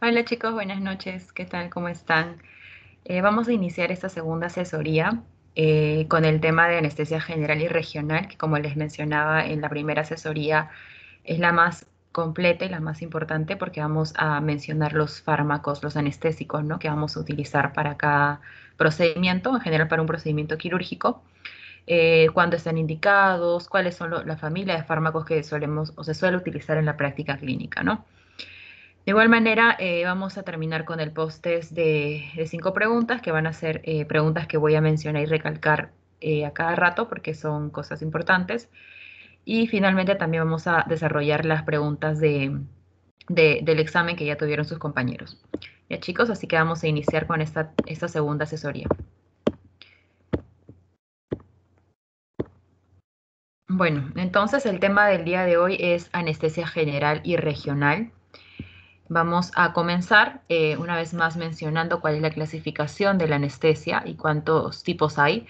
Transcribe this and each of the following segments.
Hola chicos, buenas noches. ¿Qué tal? ¿Cómo están? Eh, vamos a iniciar esta segunda asesoría eh, con el tema de anestesia general y regional, que como les mencionaba en la primera asesoría es la más completa y la más importante porque vamos a mencionar los fármacos, los anestésicos, ¿no? Que vamos a utilizar para cada procedimiento, en general para un procedimiento quirúrgico. Eh, cuándo están indicados, cuáles son la familia de fármacos que solemos o se suele utilizar en la práctica clínica, ¿no? De igual manera, eh, vamos a terminar con el post de, cinco preguntas, que van a ser eh, preguntas que voy a mencionar y recalcar eh, a cada rato porque son cosas importantes. Y finalmente también vamos a desarrollar las preguntas del examen que ya tuvieron sus compañeros. Ya chicos, así que vamos a iniciar con esta, esta segunda asesoría. Bueno, entonces el tema del día de hoy es anestesia general y regional. Vamos a comenzar eh, una vez más mencionando cuál es la clasificación de la anestesia y cuántos tipos hay.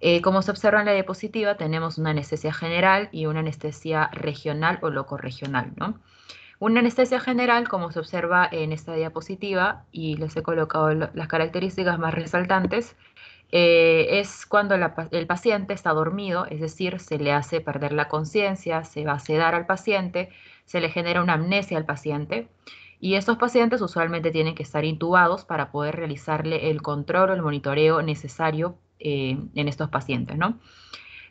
Eh, como se observa en la diapositiva, tenemos una anestesia general y una anestesia regional o locorregional. ¿no? Una anestesia general, como se observa en esta diapositiva, y les he colocado las características más resaltantes, eh, es cuando el paciente está dormido, es decir, se le hace perder la conciencia, se va a sedar al paciente, se le genera una amnesia al paciente. Y estos pacientes usualmente tienen que estar intubados para poder realizarle el control o el monitoreo necesario eh, en estos pacientes, ¿no?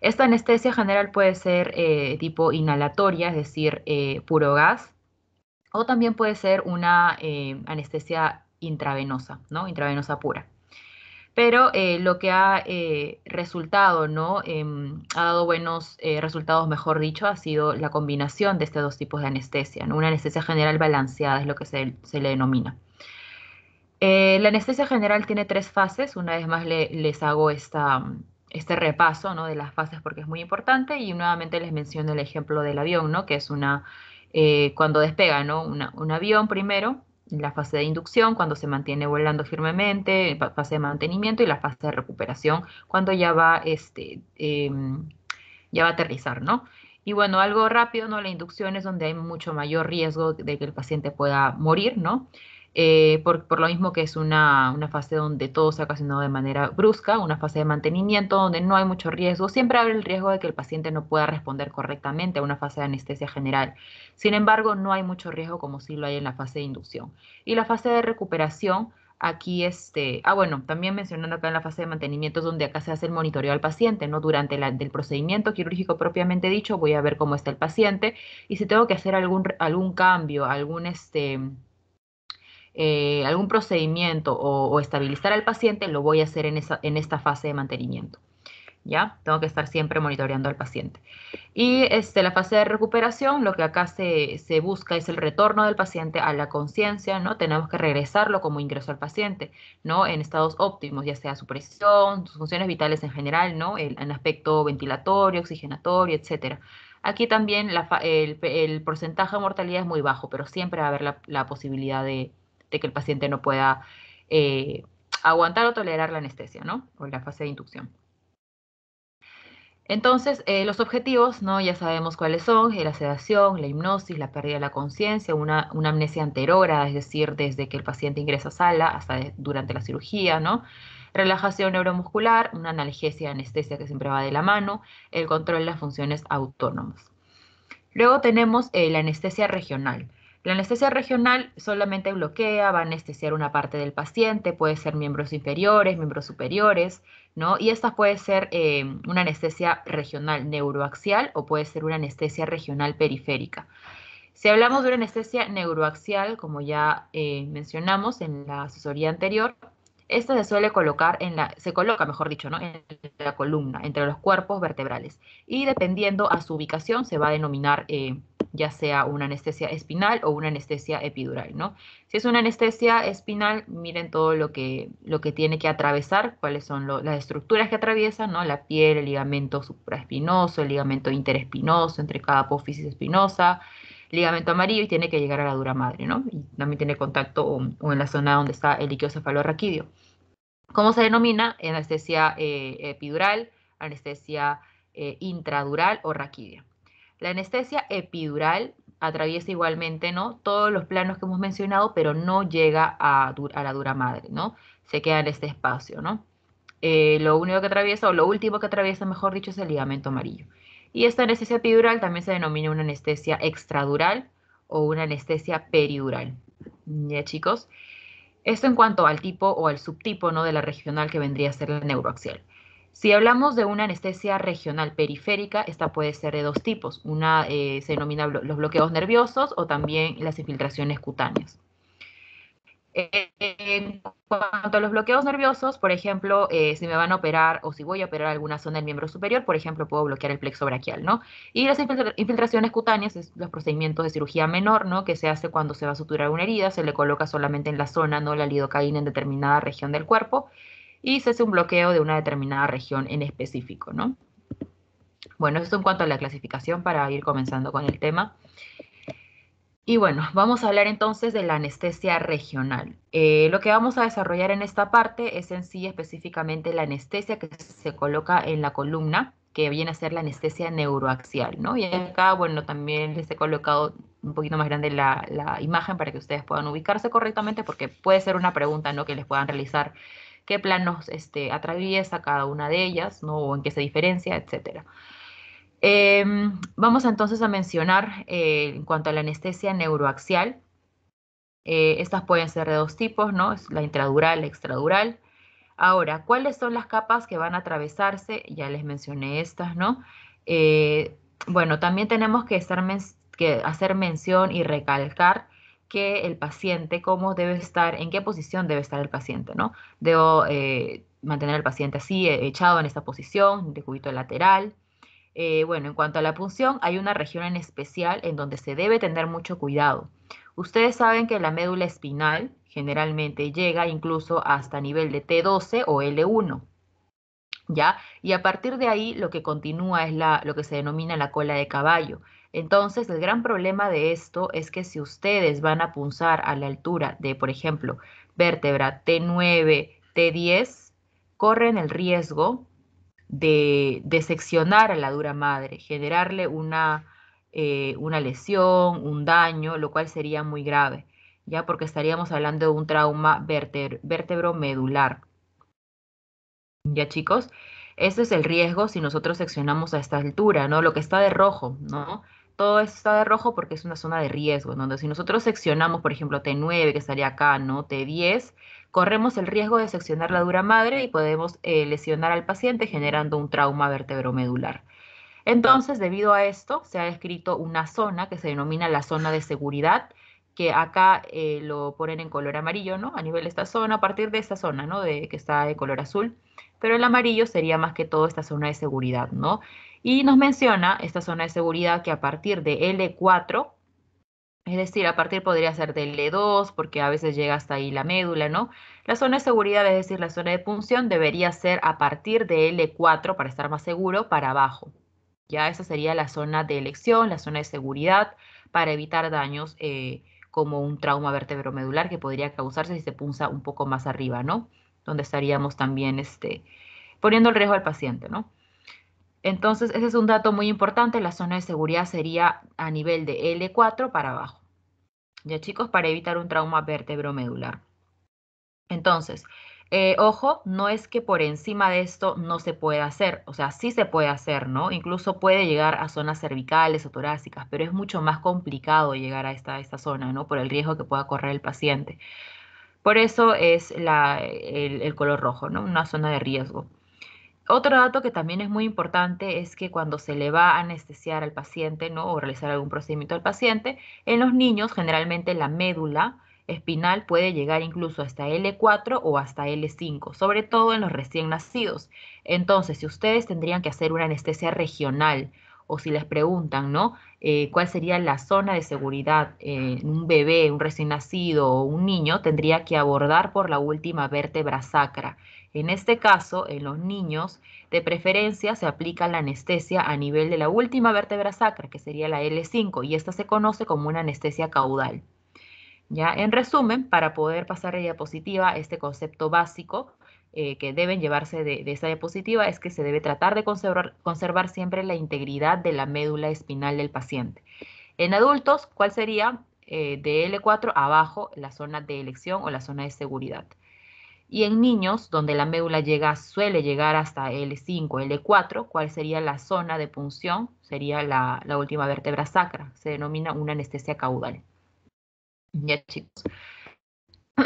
Esta anestesia general puede ser eh, tipo inhalatoria, es decir, eh, puro gas, o también puede ser una anestesia intravenosa, ¿no? Intravenosa pura pero eh, lo que ha eh, resultado, ¿no? Em, ha dado buenos eh, resultados, mejor dicho, ha sido la combinación de estos dos tipos de anestesia, Una anestesia general balanceada es lo que se, le denomina. la anestesia general tiene tres fases, una vez más les hago este repaso de las fases porque es muy importante y nuevamente les menciono el ejemplo del avión, ¿no? que es una, cuando despega un avión primero, la fase de inducción, cuando se mantiene volando firmemente, fase de mantenimiento y la fase de recuperación, cuando ya va, este, em, ya va a aterrizar, ¿no? Y bueno, algo rápido, ¿no? La inducción es donde hay mucho mayor riesgo de que el paciente pueda morir, ¿no? Eh, por, lo mismo que es una, fase donde todo se ha ocasionado de manera brusca, una fase de mantenimiento donde no hay mucho riesgo, siempre habrá el riesgo de que el paciente no pueda responder correctamente a una fase de anestesia general. Sin embargo, no hay mucho riesgo como si lo hay en la fase de inducción. Y la fase de recuperación, aquí este, ah bueno, también mencionando acá en la fase de mantenimiento es donde acá se hace el monitoreo al paciente, ¿no? Durante el procedimiento quirúrgico propiamente dicho, voy a ver cómo está el paciente y si tengo que hacer algún, algún cambio, algún este eh, algún procedimiento o, estabilizar al paciente, lo voy a hacer en, esa, en esta fase de mantenimiento. ¿Ya? Tengo que estar siempre monitoreando al paciente. Y este, la fase de recuperación, lo que acá se, se busca es el retorno del paciente a la conciencia, ¿no? Tenemos que regresarlo como ingreso al paciente, ¿no? En estados óptimos, ya sea su presión, sus funciones vitales en general, ¿no? en aspecto ventilatorio, oxigenatorio, etcétera. Aquí también el, porcentaje de mortalidad es muy bajo, pero siempre va a haber la posibilidad de, que el paciente no pueda eh, aguantar o tolerar la anestesia, ¿no? O la fase de inducción. Entonces, eh, los objetivos, ¿no? Ya sabemos cuáles son, la sedación, la hipnosis, la pérdida de la conciencia, una, amnesia anterógrada, es decir, desde que el paciente ingresa a sala hasta durante la cirugía, ¿no? Relajación neuromuscular, una analgesia, anestesia que siempre va de la mano, el control de las funciones autónomas. Luego tenemos eh, la anestesia regional. La anestesia regional solamente bloquea, va a anestesiar una parte del paciente, puede ser miembros inferiores, miembros superiores, ¿no? Y esta puede ser eh, una anestesia regional neuroaxial o puede ser una anestesia regional periférica. Si hablamos de una anestesia neuroaxial, como ya eh, mencionamos en la asesoría anterior, esta se suele colocar en la, se coloca, mejor dicho, ¿no? en la columna, entre los cuerpos vertebrales. Y dependiendo a su ubicación, se va a denominar eh, ya sea una anestesia espinal o una anestesia epidural, ¿no? Si es una anestesia espinal, miren todo lo que, lo que tiene que atravesar, cuáles son las estructuras que atraviesan, ¿no? La piel, el ligamento supraespinoso, el ligamento interespinoso, entre cada apófisis espinosa, ligamento amarillo y tiene que llegar a la dura madre, ¿no? Y también tiene contacto o, en la zona donde está el líquido cefalorraquídeo. ¿Cómo se denomina? Anestesia eh, epidural, anestesia eh, intradural o raquídea. La anestesia epidural atraviesa igualmente ¿no? todos los planos que hemos mencionado, pero no llega a, la dura madre, ¿no? Se queda en este espacio, ¿no? Eh, lo único que atraviesa, o lo último que atraviesa, mejor dicho, es el ligamento amarillo. Y esta anestesia epidural también se denomina una anestesia extradural o una anestesia peridural. ¿Ya, chicos? Esto en cuanto al tipo o al subtipo ¿no? de la regional que vendría a ser la neuroaxial. Si hablamos de una anestesia regional periférica, esta puede ser de dos tipos. Una eh, se denomina los bloqueos nerviosos o también las infiltraciones cutáneas en cuanto a los bloqueos nerviosos, por ejemplo, eh, si me van a operar o si voy a operar alguna zona del miembro superior, por ejemplo, puedo bloquear el plexo brachial, ¿no? Y las infiltraciones cutáneas, es los procedimientos de cirugía menor, ¿no? Que se hace cuando se va a suturar una herida, se le coloca solamente en la zona, ¿no? La lidocaína en determinada región del cuerpo y se hace un bloqueo de una determinada región en específico, ¿no? Bueno, eso en cuanto a la clasificación para ir comenzando con el tema. Y bueno, vamos a hablar entonces de la anestesia regional. Eh, lo que vamos a desarrollar en esta parte es en sí específicamente la anestesia que se coloca en la columna, que viene a ser la anestesia neuroaxial, ¿no? Y acá, bueno, también les he colocado un poquito más grande la, imagen para que ustedes puedan ubicarse correctamente, porque puede ser una pregunta, ¿no? Que les puedan realizar qué planos este, atraviesa cada una de ellas, ¿no? O en qué se diferencia, etcétera. Em, vamos entonces a mencionar eh, en cuanto a la anestesia neuroaxial. Eh, estas pueden ser de dos tipos, ¿no? la intradural, la extradural. Ahora, ¿cuáles son las capas que van a atravesarse? Ya les mencioné estas, ¿no? Eh, bueno, también tenemos que, hacer mención y recalcar que el paciente, cómo debe estar, en qué posición debe estar el paciente, ¿no? Debo mantener al paciente así, echado en esta posición, de cubito lateral, eh, bueno, en cuanto a la punción, hay una región en especial en donde se debe tener mucho cuidado. Ustedes saben que la médula espinal generalmente llega incluso hasta nivel de T12 o L1. ¿Ya? Y a partir de ahí lo que continúa es lo que se denomina la cola de caballo. Entonces, el gran problema de esto es que si ustedes van a punzar a la altura de, por ejemplo, vértebra T9, T10, corren el riesgo de, seccionar a la dura madre, generarle eh, una, lesión, un daño, lo cual sería muy grave, ya porque estaríamos hablando de un trauma vértebro-medular. ¿Ya chicos? Ese es el riesgo si nosotros seccionamos a esta altura, ¿no? Lo que está de rojo, ¿no? Todo esto está de rojo porque es una zona de riesgo, donde si nosotros seccionamos, por ejemplo, T9, que estaría acá, ¿no? T10, corremos el riesgo de seccionar la dura madre y podemos eh, lesionar al paciente generando un trauma vertebromedular. Entonces, debido a esto, se ha descrito una zona que se denomina la zona de seguridad, que acá eh, lo ponen en color amarillo, ¿no? A nivel de esta zona, a partir de esta zona, ¿no? De, que está de color azul, pero el amarillo sería más que todo esta zona de seguridad, ¿no? Y nos menciona esta zona de seguridad que a partir de L4 es decir, a partir podría ser del L2, e porque a veces llega hasta ahí la médula, ¿no? La zona de seguridad, es decir, la zona de punción, debería ser a partir de L4, e para estar más seguro, para abajo. Ya esa sería la zona de elección, la zona de seguridad, para evitar daños eh, como un trauma vertebromedular que podría causarse si se punza un poco más arriba, ¿no? Donde estaríamos también este, poniendo el riesgo al paciente, ¿no? Entonces, ese es un dato muy importante. La zona de seguridad sería a nivel de L4 para abajo. Ya chicos, para evitar un trauma vertebromedular. Entonces, eh, ojo, no es que por encima de esto no se pueda hacer, o sea, sí se puede hacer, ¿no? Incluso puede llegar a zonas cervicales o torácicas, pero es mucho más complicado llegar a esta, zona, ¿no? Por el riesgo que pueda correr el paciente. Por eso es el color rojo, ¿no? Una zona de riesgo. Otro dato que también es muy importante es que cuando se le va a anestesiar al paciente ¿no? o realizar algún procedimiento al paciente, en los niños generalmente la médula espinal puede llegar incluso hasta L4 o hasta L5, sobre todo en los recién nacidos. Entonces, si ustedes tendrían que hacer una anestesia regional o si les preguntan, eh, ¿Cuál sería la zona de seguridad? en un bebé, un recién nacido o un niño tendría que abordar por la última vértebra sacra. En este caso, en los niños, de preferencia se aplica la anestesia a nivel de la última vértebra sacra, que sería la L5, y esta se conoce como una anestesia caudal. Ya, en resumen, para poder pasar a diapositiva, este concepto básico eh, que deben llevarse de, esta diapositiva es que se debe tratar de conservar, siempre la integridad de la médula espinal del paciente. En adultos, ¿cuál sería eh, de L4 abajo la zona de elección o la zona de seguridad? y en niños, donde la médula llega, suele llegar hasta L5, L4, cuál sería la zona de punción, sería la, última vértebra sacra, se denomina una anestesia caudal. Ya chicos.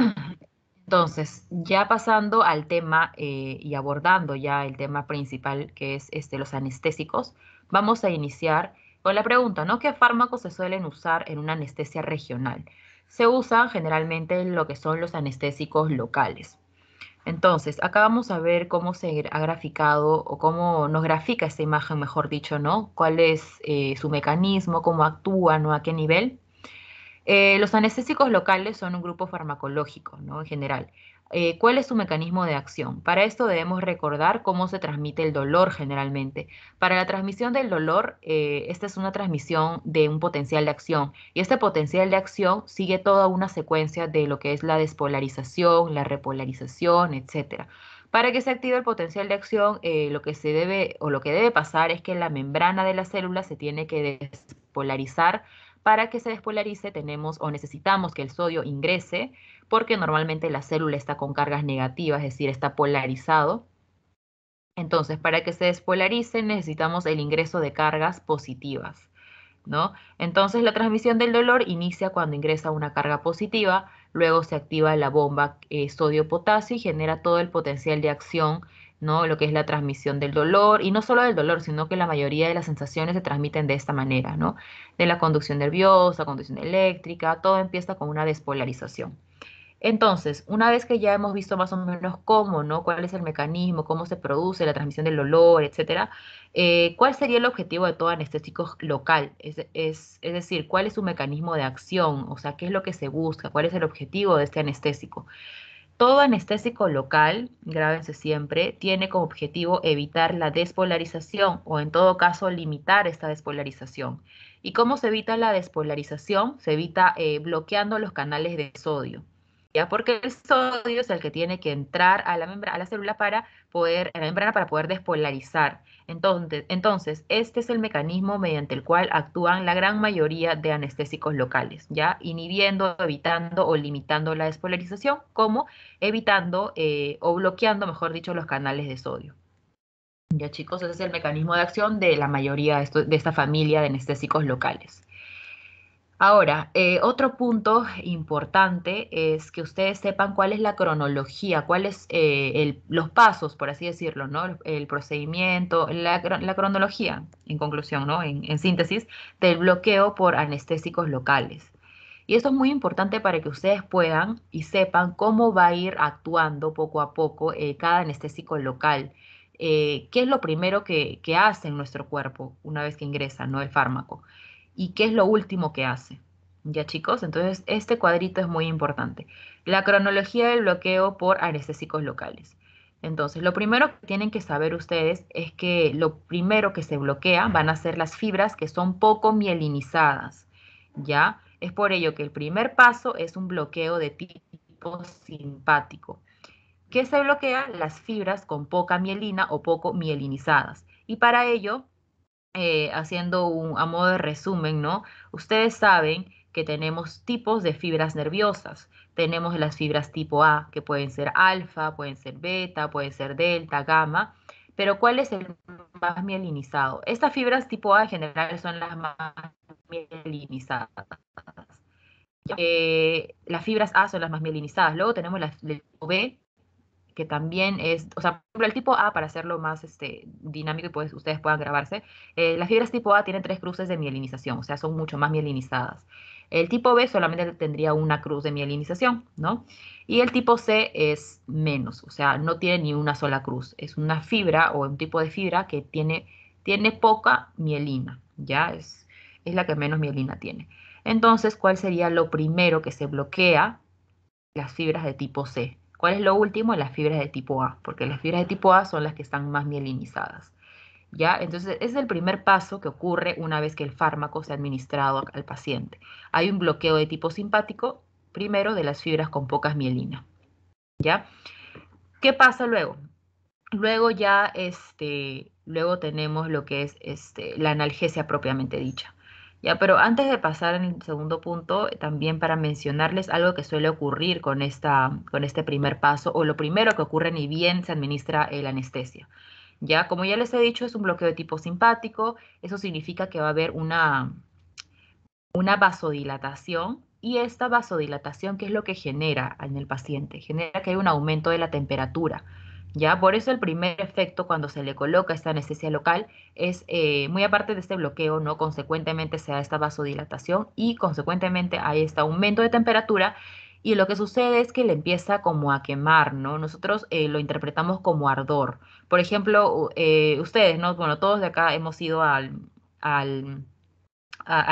Entonces, ya pasando al tema eh, y abordando ya el tema principal que es este, los anestésicos, vamos a iniciar con la pregunta, ¿no? ¿Qué fármacos se suelen usar en una anestesia regional? Se usan generalmente lo que son los anestésicos locales. Entonces, acá vamos a ver cómo se ha graficado o cómo nos grafica esta imagen, mejor dicho, ¿no? ¿Cuál es eh, su mecanismo, cómo actúa, ¿no? ¿A qué nivel? Eh, los anestésicos locales son un grupo farmacológico, ¿no? En general. Eh, cuál es su mecanismo de acción. Para esto debemos recordar cómo se transmite el dolor generalmente. Para la transmisión del dolor, eh, esta es una transmisión de un potencial de acción y este potencial de acción sigue toda una secuencia de lo que es la despolarización, la repolarización, etc. Para que se active el potencial de acción, eh, lo que se debe o lo que debe pasar es que la membrana de la célula se tiene que despolarizar para que se despolarice tenemos o necesitamos que el sodio ingrese porque normalmente la célula está con cargas negativas, es decir, está polarizado. Entonces, para que se despolarice necesitamos el ingreso de cargas positivas. ¿No? Entonces la transmisión del dolor inicia cuando ingresa una carga positiva, luego se activa la bomba eh, sodio-potasio y genera todo el potencial de acción lo que es la transmisión del dolor, y no solo del dolor, sino que la mayoría de las sensaciones se transmiten de esta manera, ¿no? De la conducción nerviosa, conducción eléctrica, todo empieza con una despolarización. Entonces, una vez que ya hemos visto más o menos cómo, ¿no? Cuál es el mecanismo, cómo se produce la transmisión del dolor, etcétera, eh, ¿cuál sería el objetivo de todo anestésico local? Es, es, decir, ¿cuál es su mecanismo de acción? O sea, ¿qué es lo que se busca? ¿Cuál es el objetivo de este anestésico? Todo anestésico local, grábense siempre, tiene como objetivo evitar la despolarización o en todo caso limitar esta despolarización. ¿Y cómo se evita la despolarización? Se evita eh, bloqueando los canales de sodio. ¿ya? Porque el sodio es el que tiene que entrar a la, membrana, a la célula para poder, a la membrana para poder despolarizar. Entonces, entonces, este es el mecanismo mediante el cual actúan la gran mayoría de anestésicos locales, ¿ya? Inhibiendo, evitando o limitando la despolarización, como evitando eh, o bloqueando, mejor dicho, los canales de sodio. Ya chicos, ese es el mecanismo de acción de la mayoría de esta familia de anestésicos locales. Ahora, eh, otro punto importante es que ustedes sepan cuál es la cronología, cuáles son eh, los pasos, por así decirlo, ¿no? El, procedimiento, la, cronología, en conclusión, ¿no? En, síntesis, del bloqueo por anestésicos locales. Y esto es muy importante para que ustedes puedan y sepan cómo va a ir actuando poco a poco eh, cada anestésico local. ¿Qué es lo primero que, que, hace en nuestro cuerpo una vez que ingresa ¿no? el fármaco? y qué es lo último que hace. ¿Ya chicos? Entonces, este cuadrito es muy importante. La cronología del bloqueo por anestésicos locales. Entonces, lo primero que tienen que saber ustedes es que lo primero que se bloquea van a ser las fibras que son poco mielinizadas, ¿ya? Es por ello que el primer paso es un bloqueo de tipo simpático, que se bloquea las fibras con poca mielina o poco mielinizadas. Y para ello eh, haciendo un, a modo de resumen, ¿no? Ustedes saben que tenemos tipos de fibras nerviosas. Tenemos las fibras tipo A, que pueden ser alfa, pueden ser beta, pueden ser delta, gamma. Pero ¿cuál es el más mielinizado? Estas fibras tipo A en general son las más mielinizadas. Eh, las fibras A son las más mielinizadas. Luego tenemos las del tipo B, que también es, o sea, por ejemplo, el tipo A, para hacerlo más este, dinámico y pues ustedes puedan grabarse, eh, las fibras tipo A tienen tres cruces de mielinización, o sea, son mucho más mielinizadas. El tipo B solamente tendría una cruz de mielinización, ¿no? Y el tipo C es menos, o sea, no tiene ni una sola cruz, es una fibra o un tipo de fibra que tiene, tiene poca mielina, ¿ya? Es, es la que menos mielina tiene. Entonces, ¿cuál sería lo primero que se bloquea? Las fibras de tipo C, ¿Cuál es lo último? Las fibras de tipo A, porque las fibras de tipo A son las que están más mielinizadas. ¿Ya? Entonces, es el primer paso que ocurre una vez que el fármaco se ha administrado al paciente. Hay un bloqueo de tipo simpático, primero de las fibras con pocas mielina. ¿Ya? ¿Qué pasa luego? Luego ya este, luego tenemos lo que es este, la analgesia propiamente dicha. Ya, pero antes de pasar al segundo punto, también para mencionarles algo que suele ocurrir con, esta, con este primer paso o lo primero que ocurre ni bien se administra la anestesia. Ya, como ya les he dicho, es un bloqueo de tipo simpático, eso significa que va a haber una, una vasodilatación y esta vasodilatación, que es lo que genera en el paciente? Genera que hay un aumento de la temperatura ¿ya? Por eso el primer efecto cuando se le coloca esta anestesia local es, eh, muy aparte de este bloqueo, ¿no? Consecuentemente se da esta vasodilatación y consecuentemente hay este aumento de temperatura y lo que sucede es que le empieza como a quemar, ¿no? Nosotros eh, lo interpretamos como ardor. Por ejemplo, eh, ustedes, ¿no? Bueno, todos de acá hemos ido al, al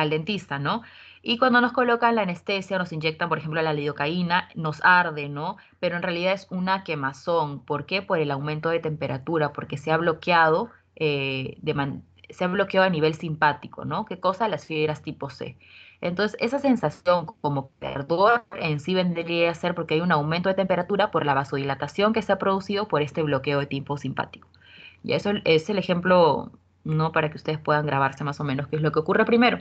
dentista, ¿no? Y cuando nos colocan la anestesia, o nos inyectan, por ejemplo, la lidocaína, nos arde, ¿no? Pero en realidad es una quemazón. ¿Por qué? Por el aumento de temperatura, porque se ha bloqueado, eh, se ha bloqueado a nivel simpático, ¿no? ¿Qué cosa? Las fibras tipo C. Entonces, esa sensación como perdón en sí vendría a ser porque hay un aumento de temperatura por la vasodilatación que se ha producido por este bloqueo de tipo simpático. Y eso es el ejemplo, ¿no? Para que ustedes puedan grabarse más o menos qué es lo que ocurre primero.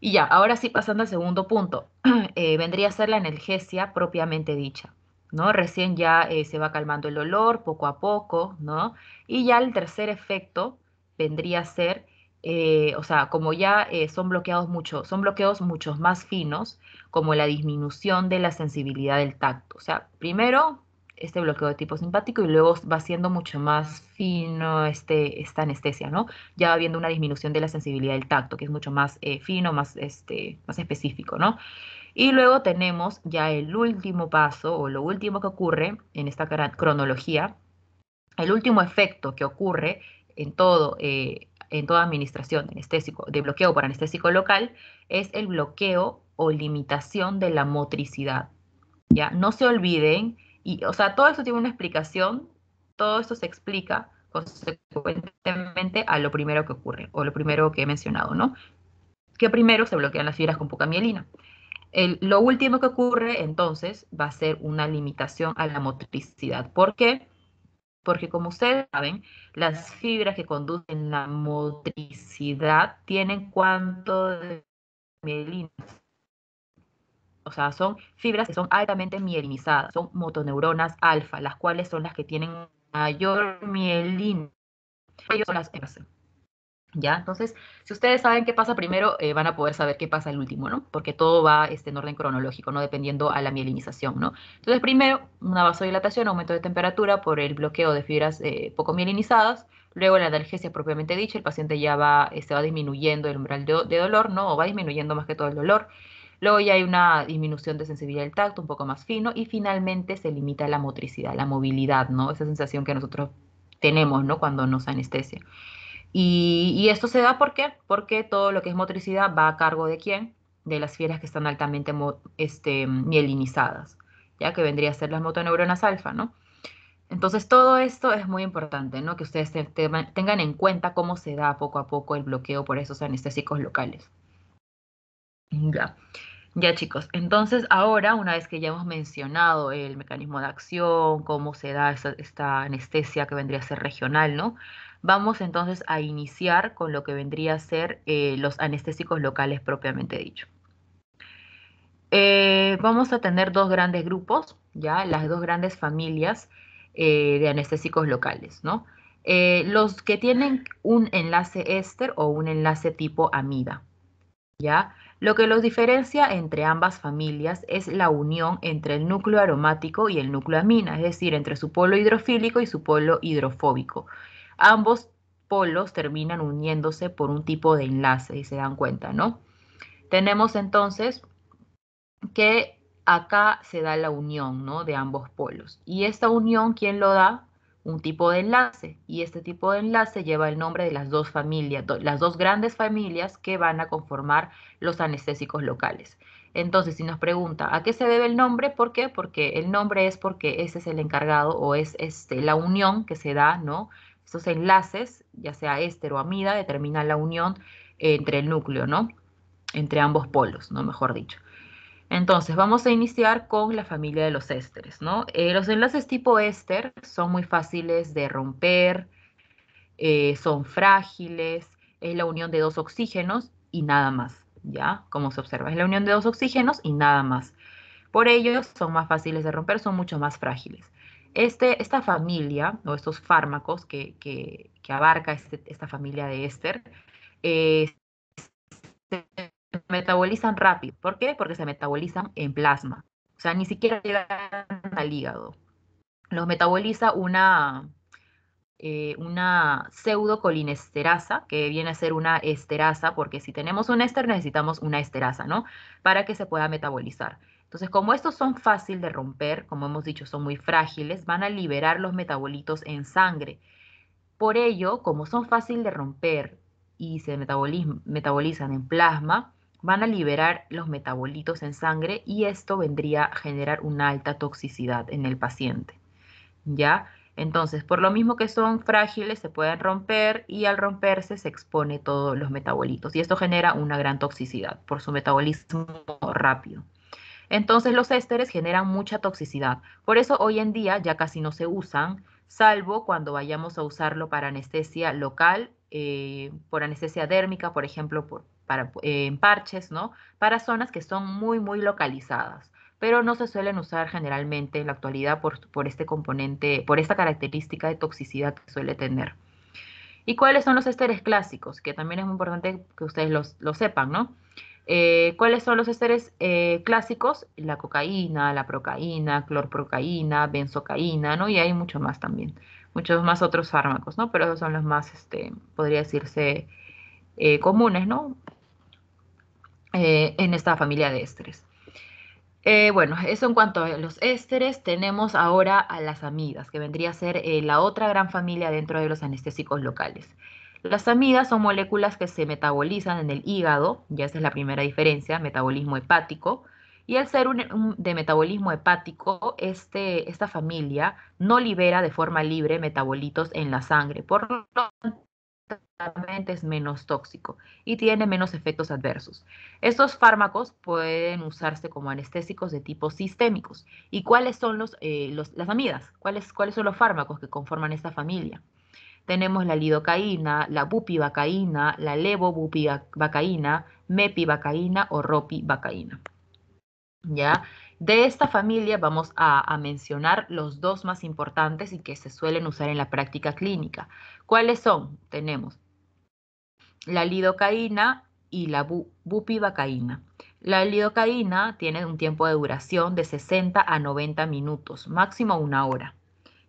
Y ya, ahora sí pasando al segundo punto, eh, vendría a ser la analgesia propiamente dicha, ¿no? Recién ya eh, se va calmando el olor poco a poco, ¿no? Y ya el tercer efecto vendría a ser, eh, o sea, como ya son bloqueados muchos, son bloqueos muchos más finos, como la disminución de la sensibilidad del tacto. O sea, primero este bloqueo de tipo simpático y luego va siendo mucho más fino este, esta anestesia, ¿no? Ya va viendo una disminución de la sensibilidad del tacto, que es mucho más eh, fino, más, este, más específico, ¿no? Y luego tenemos ya el último paso o lo último que ocurre en esta cronología, el último efecto que ocurre en todo... Eh, en toda administración de, anestésico, de bloqueo por anestésico local es el bloqueo o limitación de la motricidad. ¿ya? No se olviden y, o sea, todo esto tiene una explicación, todo esto se explica consecuentemente a lo primero que ocurre, o lo primero que he mencionado, ¿no? Que primero se bloquean las fibras con poca mielina. lo último que ocurre entonces va a ser una limitación a la motricidad. ¿Por qué? Porque como ustedes saben, las fibras que conducen la motricidad tienen cuánto de mielina, o sea, son fibras que son altamente mielinizadas, son motoneuronas alfa, las cuales son las que tienen mayor mielina. Ellos son las hacen. ¿Ya? Entonces, si ustedes saben qué pasa primero, eh, van a poder saber qué pasa el último, ¿no? Porque todo va este, en orden cronológico, ¿no? Dependiendo a la mielinización, ¿no? Entonces, primero, una vasodilatación, aumento de temperatura por el bloqueo de fibras eh, poco mielinizadas. Luego, la analgesia propiamente dicha, el paciente ya va, se este, va disminuyendo el umbral de, de, dolor, ¿no? O va disminuyendo más que todo el dolor. Luego ya hay una disminución de sensibilidad del tacto, un poco más fino, y finalmente se limita la motricidad, la movilidad, ¿no? Esa sensación que nosotros tenemos, ¿no? Cuando nos anestesia. Y, esto se da ¿por qué? porque todo lo que es motricidad va a cargo de quién? De las fieras que están altamente este, mielinizadas, ya que vendría a ser las motoneuronas alfa, ¿no? Entonces todo esto es muy importante, ¿no? Que ustedes tengan en cuenta cómo se da poco a poco el bloqueo por esos anestésicos locales. Ya. Ya chicos, entonces ahora una vez que ya hemos mencionado el mecanismo de acción, cómo se da esta, anestesia que vendría a ser regional, ¿no? Vamos entonces a iniciar con lo que vendría a ser eh, los anestésicos locales propiamente dicho. Eh, vamos a tener dos grandes grupos, ya las dos grandes familias eh, de anestésicos locales, ¿no? los que tienen un enlace éster o un enlace tipo amida, ¿ya? Lo que los diferencia entre ambas familias es la unión entre el núcleo aromático y el núcleo amina, es decir, entre su polo hidrofílico y su polo hidrofóbico. Ambos polos terminan uniéndose por un tipo de enlace, y se dan cuenta, ¿no? Tenemos entonces que acá se da la unión, ¿no? De ambos polos. Y esta unión, ¿quién lo da? un tipo de enlace y este tipo de enlace lleva el nombre de las dos familias, las dos grandes familias que van a conformar los anestésicos locales. Entonces, si nos pregunta, ¿a qué se debe el nombre? ¿Por qué? Porque el nombre es porque ese es el encargado o es este, la unión que se da, ¿no? Esos enlaces, ya sea éster o amida, determinan la unión entre el núcleo, ¿no? Entre ambos polos, ¿no? Mejor dicho. Entonces, vamos a iniciar con la familia de los ésteres, ¿no? Eh, los enlaces tipo éster son muy fáciles de romper, eh, son frágiles, es la unión de dos oxígenos y nada más, ¿ya? Como se observa, es la unión de dos oxígenos y nada más. Por ello, son más fáciles de romper, son mucho más frágiles. Este, esta familia o estos fármacos que, abarca este, esta familia de éster eh, metabolizan rápido. ¿Por qué? Porque se metabolizan en plasma. O sea, ni siquiera llegan al hígado. Los metaboliza una, eh, una pseudocolinesterasa, que viene a ser una esterasa, porque si tenemos un éster necesitamos una esterasa, ¿no? Para que se pueda metabolizar. Entonces, como estos son fáciles de romper, como hemos dicho, son muy frágiles, van a liberar los metabolitos en sangre. Por ello, como son fáciles de romper y se metabolizan en plasma, van a liberar los metabolitos en sangre y esto vendría a generar una alta toxicidad en el paciente. ¿Ya? Entonces, por lo mismo que son frágiles, se pueden romper y al romperse se expone todos los metabolitos y esto genera una gran toxicidad por su metabolismo rápido. Entonces, los ésteres generan mucha toxicidad. Por eso hoy en día ya casi no se usan, salvo cuando vayamos a usarlo para anestesia local, eh, por anestesia dérmica, por ejemplo, por para, eh, en parches, ¿no? Para zonas que son muy, muy localizadas pero no se suelen usar generalmente en la actualidad por, por, este componente, por esta característica de toxicidad que suele tener. ¿Y cuáles son los ésteres clásicos? Que también es muy importante que ustedes lo sepan, ¿no? Eh, ¿Cuáles son los ésteres eh, clásicos? La cocaína, la procaína, clorprocaína, benzocaína, ¿no? Y hay mucho más también, muchos más otros fármacos, ¿no? Pero esos son los más, este, podría decirse, comunes, ¿no? Eh, en esta familia de ésteres. Eh, bueno, eso en cuanto a los ésteres, tenemos ahora a las amidas, que vendría a ser eh, la otra gran familia dentro de los anestésicos locales. Las amidas son moléculas que se metabolizan en el hígado, ya esa es la primera diferencia, metabolismo hepático, y al ser de metabolismo hepático, este, esta familia no libera de forma libre metabolitos en la sangre, por lo tanto es menos tóxico y tiene menos efectos adversos. Estos fármacos pueden usarse como anestésicos de tipo sistémicos. ¿Y cuáles son eh, los, las amidas? ¿Cuáles, ¿Cuáles son los fármacos que conforman esta familia? Tenemos la lidocaína, la bupivacaína, la levobupivacaína, mepivacaína o ropivacaína. ¿Ya? De esta familia vamos a, mencionar los dos más importantes y que se suelen usar en la práctica clínica. ¿Cuáles son? Tenemos la lidocaína y la bupivacaína. La lidocaína tiene un tiempo de duración de 60 a 90 minutos, máximo una hora.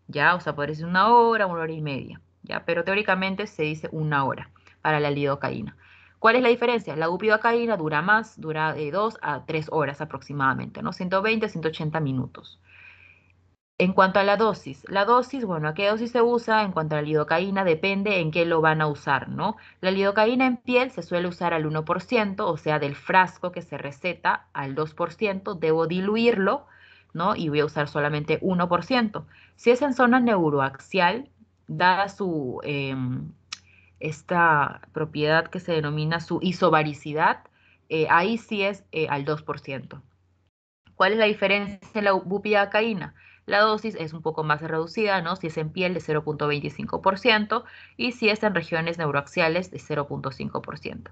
Ya, o sea, puede ser una hora, una hora y media, ya, pero teóricamente se dice una hora para la lidocaína. ¿Cuál es la diferencia? La bupivacaína dura más, dura de 2 a 3 horas aproximadamente, ¿no? 120 a 180 minutos. En cuanto a la dosis, la dosis, bueno, ¿a qué dosis se usa? En cuanto a la lidocaína, depende en qué lo van a usar, ¿no? La lidocaína en piel se suele usar al 1%, o sea, del frasco que se receta al 2%, debo diluirlo, ¿no? Y voy a usar solamente 1%. Si es en zona neuroaxial, dada su, em, esta propiedad que se denomina su isobaricidad, eh, ahí sí es eh, al 2%. ¿Cuál es la diferencia en la bupivacaína? La dosis es un poco más reducida, ¿no? Si es en piel de 0.25% y si es en regiones neuroaxiales de 0.5%.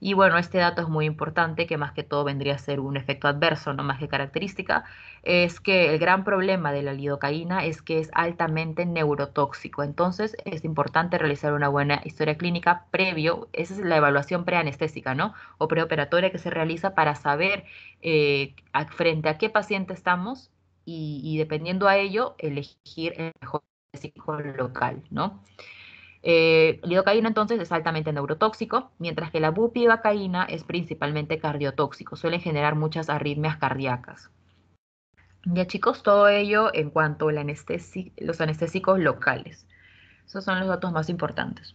Y bueno, este dato es muy importante, que más que todo vendría a ser un efecto adverso, no más que característica, es que el gran problema de la lidocaína es que es altamente neurotóxico. Entonces es importante realizar una buena historia clínica previo, esa es la evaluación preanestésica, ¿no? O preoperatoria que se realiza para saber eh, frente a qué paciente estamos y, dependiendo a ello, elegir el mejor anestésico local, ¿no? Eh, lidocaína entonces es altamente neurotóxico, mientras que la bupivacaína es principalmente cardiotóxico, Suele generar muchas arritmias cardíacas. Ya chicos, todo ello en cuanto a los anestésicos locales. Esos son los datos más importantes.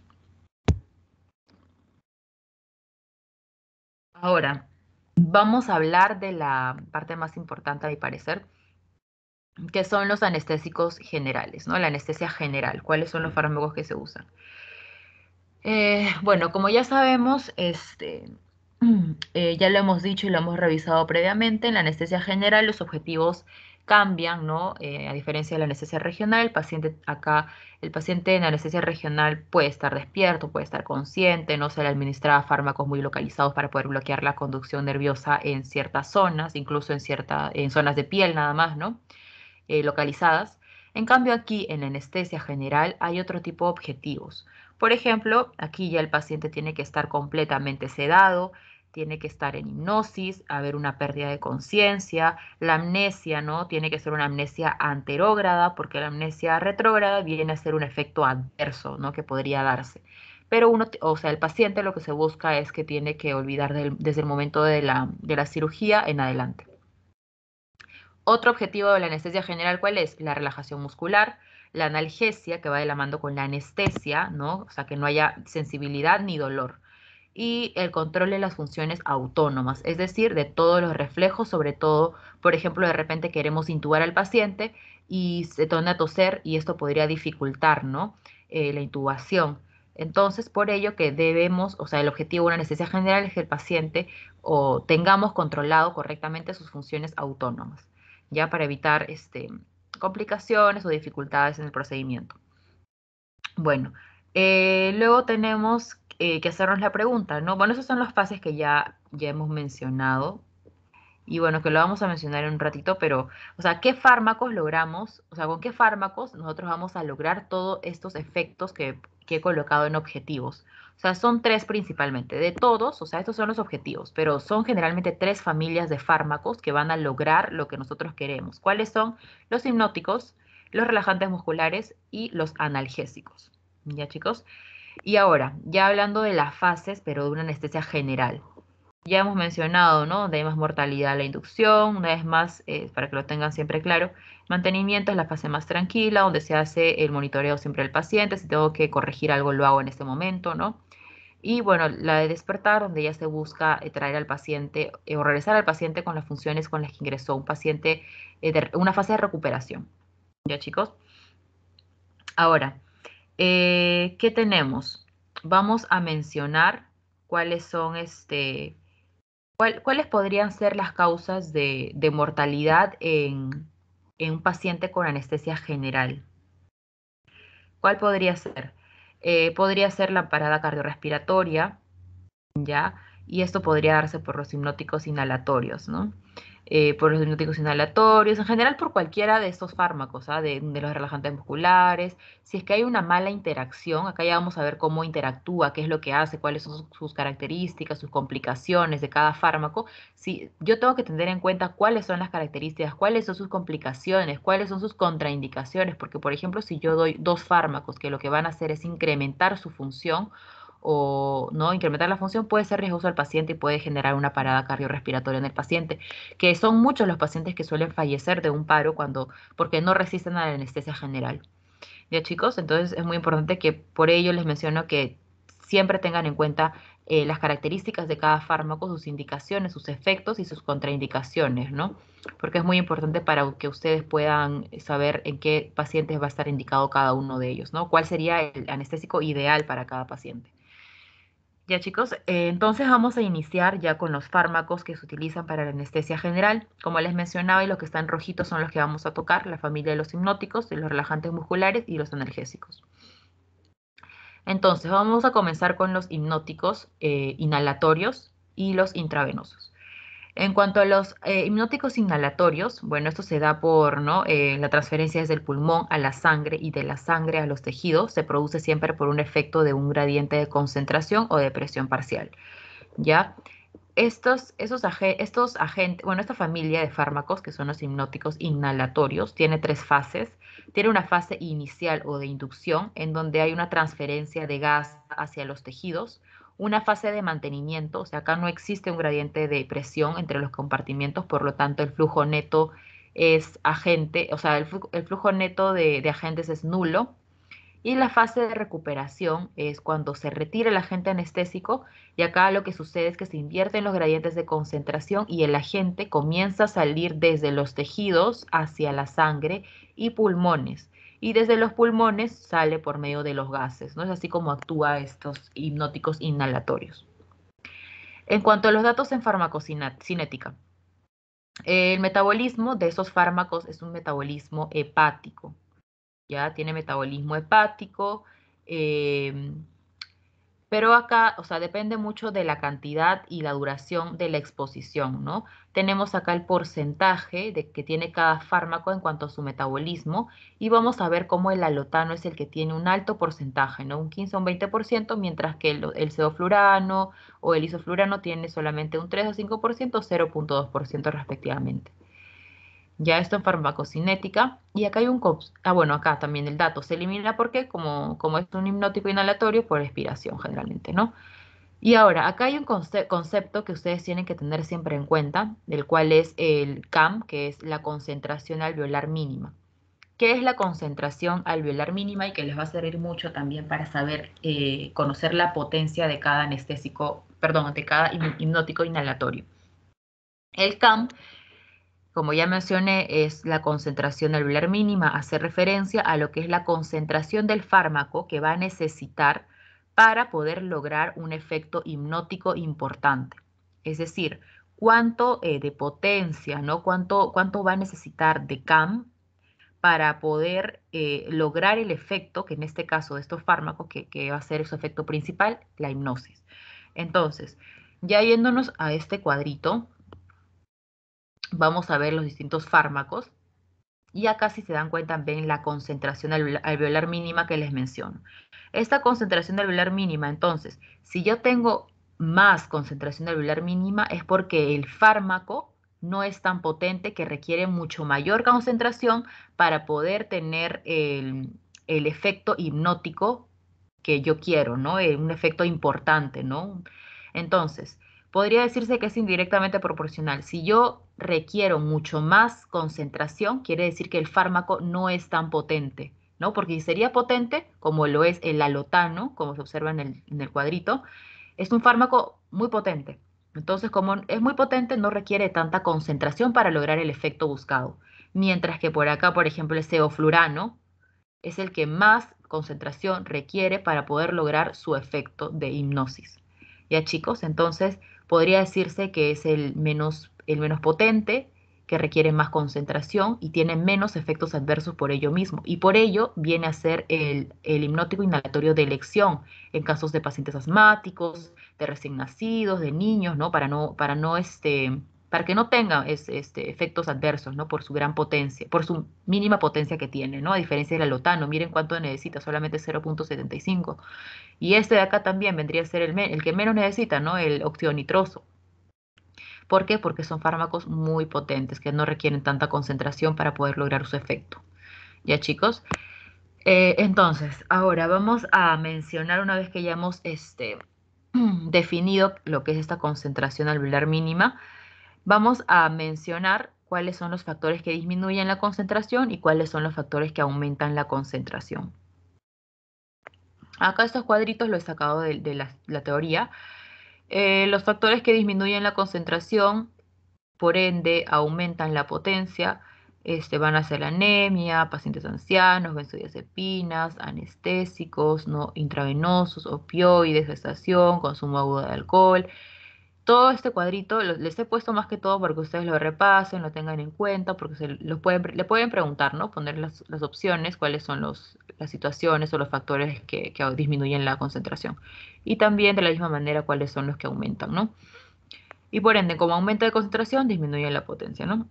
Ahora, vamos a hablar de la parte más importante a mi parecer, ¿Qué son los anestésicos generales, ¿no? La anestesia general, cuáles son los fármacos que se usan. Eh, bueno, como ya sabemos, este, eh, ya lo hemos dicho y lo hemos revisado previamente, en la anestesia general los objetivos cambian, ¿no? Eh, a diferencia de la anestesia regional, el paciente acá, el paciente en anestesia regional puede estar despierto, puede estar consciente, no se le administra fármacos muy localizados para poder bloquear la conducción nerviosa en ciertas zonas, incluso en, cierta, en zonas de piel nada más, ¿no? Eh, localizadas. En cambio aquí en anestesia general hay otro tipo de objetivos. Por ejemplo, aquí ya el paciente tiene que estar completamente sedado, tiene que estar en hipnosis, haber una pérdida de conciencia, la amnesia, ¿no? Tiene que ser una amnesia anterógrada, porque la amnesia retrógrada viene a ser un efecto adverso, ¿no? Que podría darse. Pero uno, o sea, el paciente lo que se busca es que tiene que olvidar desde el momento de la cirugía en adelante. Otro objetivo de la anestesia general, ¿cuál es? La relajación muscular, la analgesia, que va de la mano con la anestesia, ¿no? O sea, que no haya sensibilidad ni dolor. Y el control de las funciones autónomas, es decir, de todos los reflejos, sobre todo, por ejemplo, de repente queremos intubar al paciente y se torna a toser y esto podría dificultar, ¿no? Eh, la intubación. Entonces, por ello que debemos, o sea, el objetivo de una anestesia general es que el paciente o tengamos controlado correctamente sus funciones autónomas ya para evitar este, complicaciones o dificultades en el procedimiento. Bueno, eh, luego tenemos eh, que hacernos la pregunta, ¿no? Bueno, esas son las fases que ya, ya hemos mencionado y bueno, que lo vamos a mencionar en un ratito, pero, o sea, ¿qué fármacos logramos? O sea, ¿con qué fármacos nosotros vamos a lograr todos estos efectos que he colocado en objetivos? O sea, son tres principalmente. De todos, o sea, estos son los objetivos, pero son generalmente tres familias de fármacos que van a lograr lo que nosotros queremos. ¿Cuáles son? Los hipnóticos, los relajantes musculares y los analgésicos. ¿Ya, chicos? Y ahora, ya hablando de las fases, pero de una anestesia general. Ya hemos mencionado, ¿no? Donde hay más mortalidad la inducción, una vez más, eh, para que lo tengan siempre claro, mantenimiento es la fase más tranquila, donde se hace el monitoreo siempre del paciente, si tengo que corregir algo lo hago en este momento, ¿no? Y bueno, la de despertar, donde ya se busca eh, traer al paciente eh, o regresar al paciente con las funciones con las que ingresó un paciente, eh, una fase de recuperación. ¿Ya chicos? Ahora, ¿qué tenemos? Vamos a mencionar cuáles son este, cuáles podrían ser las causas de, mortalidad en un paciente con anestesia general. ¿Cuál podría ser? Eh, podría ser la parada cardiorrespiratoria, ¿ya? Y esto podría darse por los hipnóticos inhalatorios, ¿no? Eh, por los diagnósticos inhalatorios, en general por cualquiera de estos fármacos, ¿ah? de, los relajantes musculares. Si es que hay una mala interacción, acá ya vamos a ver cómo interactúa, qué es lo que hace, cuáles son sus, sus características, sus complicaciones de cada fármaco. Si, yo tengo que tener en cuenta cuáles son las características, cuáles son sus complicaciones, cuáles son sus contraindicaciones, porque por ejemplo, si yo doy dos fármacos que lo que van a hacer es incrementar su función, o no incrementar la función puede ser riesgoso al paciente y puede generar una parada cardiorrespiratoria en el paciente, que son muchos los pacientes que suelen fallecer de un paro cuando porque no resisten a la anestesia general. Ya chicos, entonces es muy importante que por ello les menciono que siempre tengan en cuenta eh, las características de cada fármaco, sus indicaciones, sus efectos y sus contraindicaciones, ¿no? Porque es muy importante para que ustedes puedan saber en qué pacientes va a estar indicado cada uno de ellos, ¿no? ¿Cuál sería el anestésico ideal para cada paciente? Ya chicos, eh, entonces vamos a iniciar ya con los fármacos que se utilizan para la anestesia general. Como les mencionaba, y los que están rojitos son los que vamos a tocar, la familia de los hipnóticos, de los relajantes musculares y los analgésicos. Entonces vamos a comenzar con los hipnóticos eh, inhalatorios y los intravenosos. En cuanto a los eh, hipnóticos inhalatorios, bueno, esto se da por ¿no? Eh, la transferencia desde el pulmón a la sangre y de la sangre a los tejidos, se produce siempre por un efecto de un gradiente de concentración o de presión parcial. ¿Ya? Estos, estos agentes, bueno, esta familia de fármacos que son los hipnóticos inhalatorios tiene tres fases. Tiene una fase inicial o de inducción en donde hay una transferencia de gas hacia los tejidos una fase de mantenimiento, o sea, acá no existe un gradiente de presión entre los compartimientos, por lo tanto el flujo neto es agente, o sea, el, flujo neto de, de, agentes es nulo. Y la fase de recuperación es cuando se retira el agente anestésico y acá lo que sucede es que se invierten los gradientes de concentración y el agente comienza a salir desde los tejidos hacia la sangre y pulmones y desde los pulmones sale por medio de los gases. ¿no? Es así como actúa estos hipnóticos inhalatorios. En cuanto a los datos en farmacocinética, el metabolismo de esos fármacos es un metabolismo hepático. Ya tiene metabolismo hepático, eh, pero acá, o sea, depende mucho de la cantidad y la duración de la exposición, ¿no? Tenemos acá el porcentaje de que tiene cada fármaco en cuanto a su metabolismo y vamos a ver cómo el alotano es el que tiene un alto porcentaje, ¿no? Un 15 o un 20%, mientras que el, el ceoflurano o el isoflurano tiene solamente un 3 o 5%, 0.2% respectivamente. Ya esto en farmacocinética. Y acá hay un... Ah, bueno, acá también el dato se elimina porque como, como es un hipnótico inhalatorio, por expiración generalmente, ¿no? Y ahora, acá hay un concepto que ustedes tienen que tener siempre en cuenta, del cual es el CAM, que es la concentración alveolar mínima. ¿Qué es la concentración alveolar mínima? Y que les va a servir mucho también para saber, eh, conocer la potencia de cada anestésico, perdón, de cada hipnótico inhalatorio. El CAM como ya mencioné, es la concentración alveolar mínima, hace referencia a lo que es la concentración del fármaco que va a necesitar para poder lograr un efecto hipnótico importante. Es decir, cuánto eh, de potencia, ¿no? Cuánto, cuánto va a necesitar de CAM para poder eh, lograr el efecto, que en este caso de estos fármacos, que, que va a ser su efecto principal, la hipnosis. Entonces, ya yéndonos a este cuadrito, vamos a ver los distintos fármacos. Y acá si se dan cuenta ven la concentración alveolar mínima que les menciono. Esta concentración alveolar mínima, entonces, si yo tengo más concentración alveolar mínima es porque el fármaco no es tan potente que requiere mucho mayor concentración para poder tener el, el efecto hipnótico que yo quiero, ¿no? Eh, un efecto importante, ¿no? Entonces, podría decirse que es indirectamente proporcional. Si yo requiero mucho más concentración, quiere decir que el fármaco no es tan potente, ¿no? Porque si sería potente, como lo es el alotano, como se observa en el, cuadrito, es un fármaco muy potente. Entonces, como es muy potente, no requiere tanta concentración para lograr el efecto buscado. Mientras que por acá, por ejemplo, el ceoflurano es el que más concentración requiere para poder lograr su efecto de hipnosis. Ya chicos, entonces Podría decirse que es el menos, el menos potente, que requiere más concentración y tiene menos efectos adversos por ello mismo. Y por ello viene a ser el, el hipnótico inhalatorio de elección en casos de pacientes asmáticos, de recién nacidos, de niños, ¿no? Para no, para no este, para que no tenga este, efectos adversos, ¿no? Por su gran potencia, por su mínima potencia que tiene, ¿no? A diferencia del alotano, miren cuánto necesita, solamente 0.75. Y este de acá también vendría a ser el, el que menos necesita, ¿no? El óxido nitroso. ¿Por qué? Porque son fármacos muy potentes que no requieren tanta concentración para poder lograr su efecto. ¿Ya chicos? Eh, entonces, ahora vamos a mencionar una vez que ya hemos este, definido lo que es esta concentración alveolar mínima, Vamos a mencionar cuáles son los factores que disminuyen la concentración y cuáles son los factores que aumentan la concentración. Acá estos cuadritos los he sacado de, la, teoría. Eh, los factores que disminuyen la concentración, por ende, aumentan la potencia, este, van a ser anemia, pacientes ancianos, benzodiazepinas, anestésicos, no intravenosos, opioides, gestación, consumo agudo de alcohol, todo este cuadrito les he puesto más que todo para que ustedes lo repasen, lo tengan en cuenta, porque pueden, le pueden preguntar, ¿no? Poner las, opciones, cuáles son las situaciones o los factores que, disminuyen la concentración. Y también de la misma manera cuáles son los que aumentan, ¿no? Y por ende, como aumenta la concentración, disminuye la potencia, ¿no?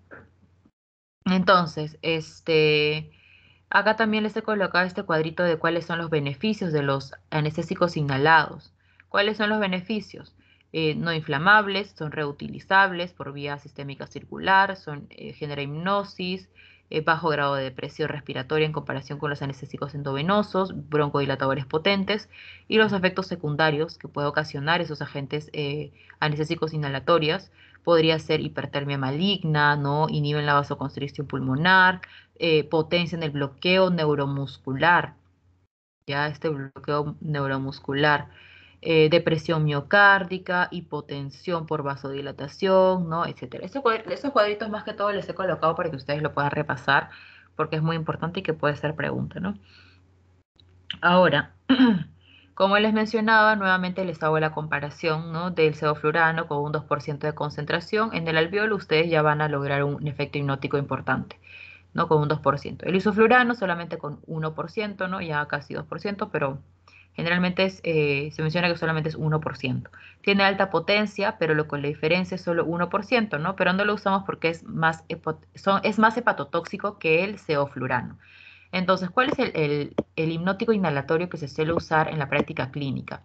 Entonces, este, acá también les he colocado este cuadrito de cuáles son los beneficios de los anestésicos inhalados. ¿Cuáles son los beneficios? Eh, no inflamables, son reutilizables por vía sistémica circular, son, eh, genera hipnosis, eh, bajo grado de depresión respiratoria en comparación con los anestésicos endovenosos, broncodilatadores potentes y los efectos secundarios que puede ocasionar esos agentes anestésicos inhalatorios. Podría ser hipertermia maligna, ¿no? inhiben la vasoconstricción pulmonar, potencian el bloqueo neuromuscular, ya este bloqueo neuromuscular eh, depresión miocárdica, hipotensión por vasodilatación, ¿no? etcétera. Esos, cuadritos más que todo les he colocado para que ustedes lo puedan repasar, porque es muy importante y que puede ser pregunta, ¿no? Ahora, como les mencionaba, nuevamente les hago la comparación ¿no? del sevoflurano con un 2% de concentración. En el alveolo ustedes ya van a lograr un efecto hipnótico importante, ¿no? con un 2%. El isoflurano solamente con 1%, ¿no? ya casi 2%, pero Generalmente eh, se menciona que solamente es 1%. Tiene alta potencia, pero lo con la diferencia es solo 1%, ¿no? Pero no lo usamos porque es más, es más hepatotóxico que el ceoflurano. Entonces, ¿cuál es el, hipnótico inhalatorio que se suele usar en la práctica clínica?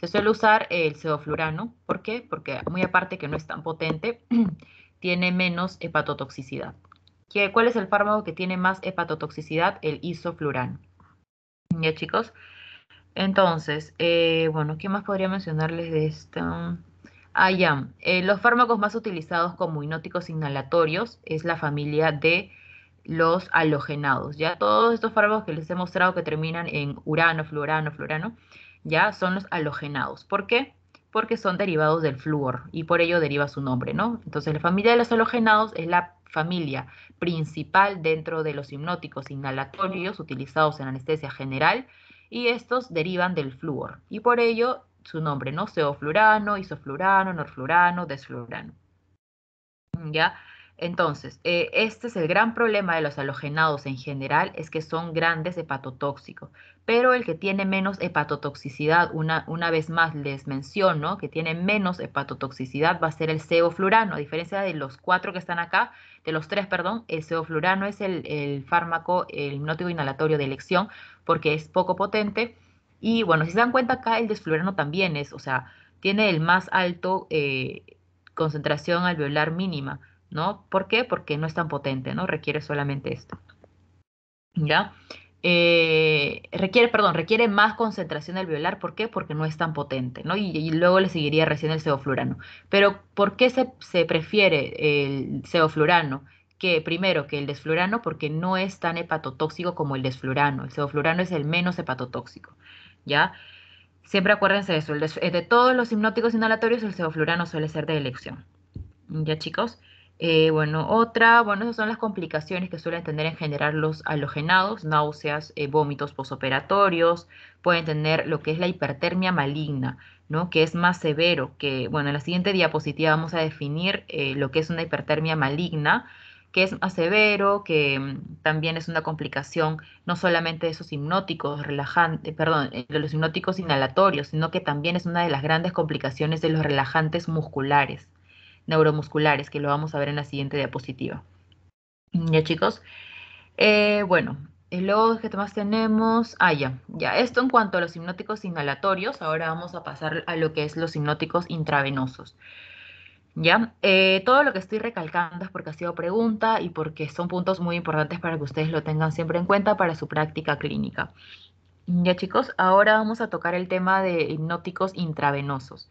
Se suele usar el ceoflurano. ¿Por qué? Porque muy aparte que no es tan potente, tiene menos hepatotoxicidad. ¿Cuál es el fármaco que tiene más hepatotoxicidad? El isoflurano. Ya chicos, entonces, eh, bueno, ¿qué más podría mencionarles de esto? Ah, ya. Eh, los fármacos más utilizados como hipnóticos inhalatorios es la familia de los halogenados. Ya todos estos fármacos que les he mostrado que terminan en urano, fluorano, fluorano, ya son los halogenados. ¿Por qué? Porque son derivados del flúor y por ello deriva su nombre, ¿no? Entonces, la familia de los halogenados es la familia principal dentro de los hipnóticos inhalatorios utilizados en anestesia general y estos derivan del flúor y por ello su nombre, ¿no? Seoflurano, isoflurano, norflurano, desflurano. ¿Ya? Entonces, eh, este es el gran problema de los halogenados en general, es que son grandes hepatotóxicos, pero el que tiene menos hepatotoxicidad, una, vez más les menciono, que tiene menos hepatotoxicidad va a ser el ceoflurano, a diferencia de los cuatro que están acá, de los tres, perdón, el ceoflurano es el, fármaco, el hipnótico inhalatorio de elección, porque es poco potente, y bueno, si se dan cuenta acá, el desflurano también es, o sea, tiene el más alto eh, concentración alveolar mínima, ¿no? ¿Por qué? Porque no es tan potente, ¿no? Requiere solamente esto. ¿Ya? Eh, requiere, perdón, requiere más concentración del violar, ¿por qué? Porque no es tan potente, ¿no? Y, luego le seguiría recién el ceoflurano. Pero, ¿por qué se, prefiere el ceoflurano? que primero que el desflurano porque no es tan hepatotóxico como el desflurano. El ceoflurano es el menos hepatotóxico, ¿ya? Siempre acuérdense de eso. Eh, de, todos los hipnóticos inhalatorios, el ceoflurano suele ser de elección. ¿Ya, chicos? Eh, bueno, otra, bueno, esas son las complicaciones que suelen tener en generar los halogenados, náuseas, eh, vómitos posoperatorios, pueden tener lo que es la hipertermia maligna, ¿no? Que es más severo, que, bueno, en la siguiente diapositiva vamos a definir eh, lo que es una hipertermia maligna, que es más severo, que mm, también es una complicación no solamente de esos hipnóticos relajantes, perdón, de los hipnóticos inhalatorios, sino que también es una de las grandes complicaciones de los relajantes musculares neuromusculares, que lo vamos a ver en la siguiente diapositiva. Ya chicos, eh, bueno, luego que más tenemos, ah ya, ya, esto en cuanto a los hipnóticos inhalatorios, ahora vamos a pasar a lo que es los hipnóticos intravenosos. ¿Ya? Eh, todo lo que estoy recalcando es porque ha sido pregunta y porque son puntos muy importantes para que ustedes lo tengan siempre en cuenta para su práctica clínica. Ya chicos, ahora vamos a tocar el tema de hipnóticos intravenosos.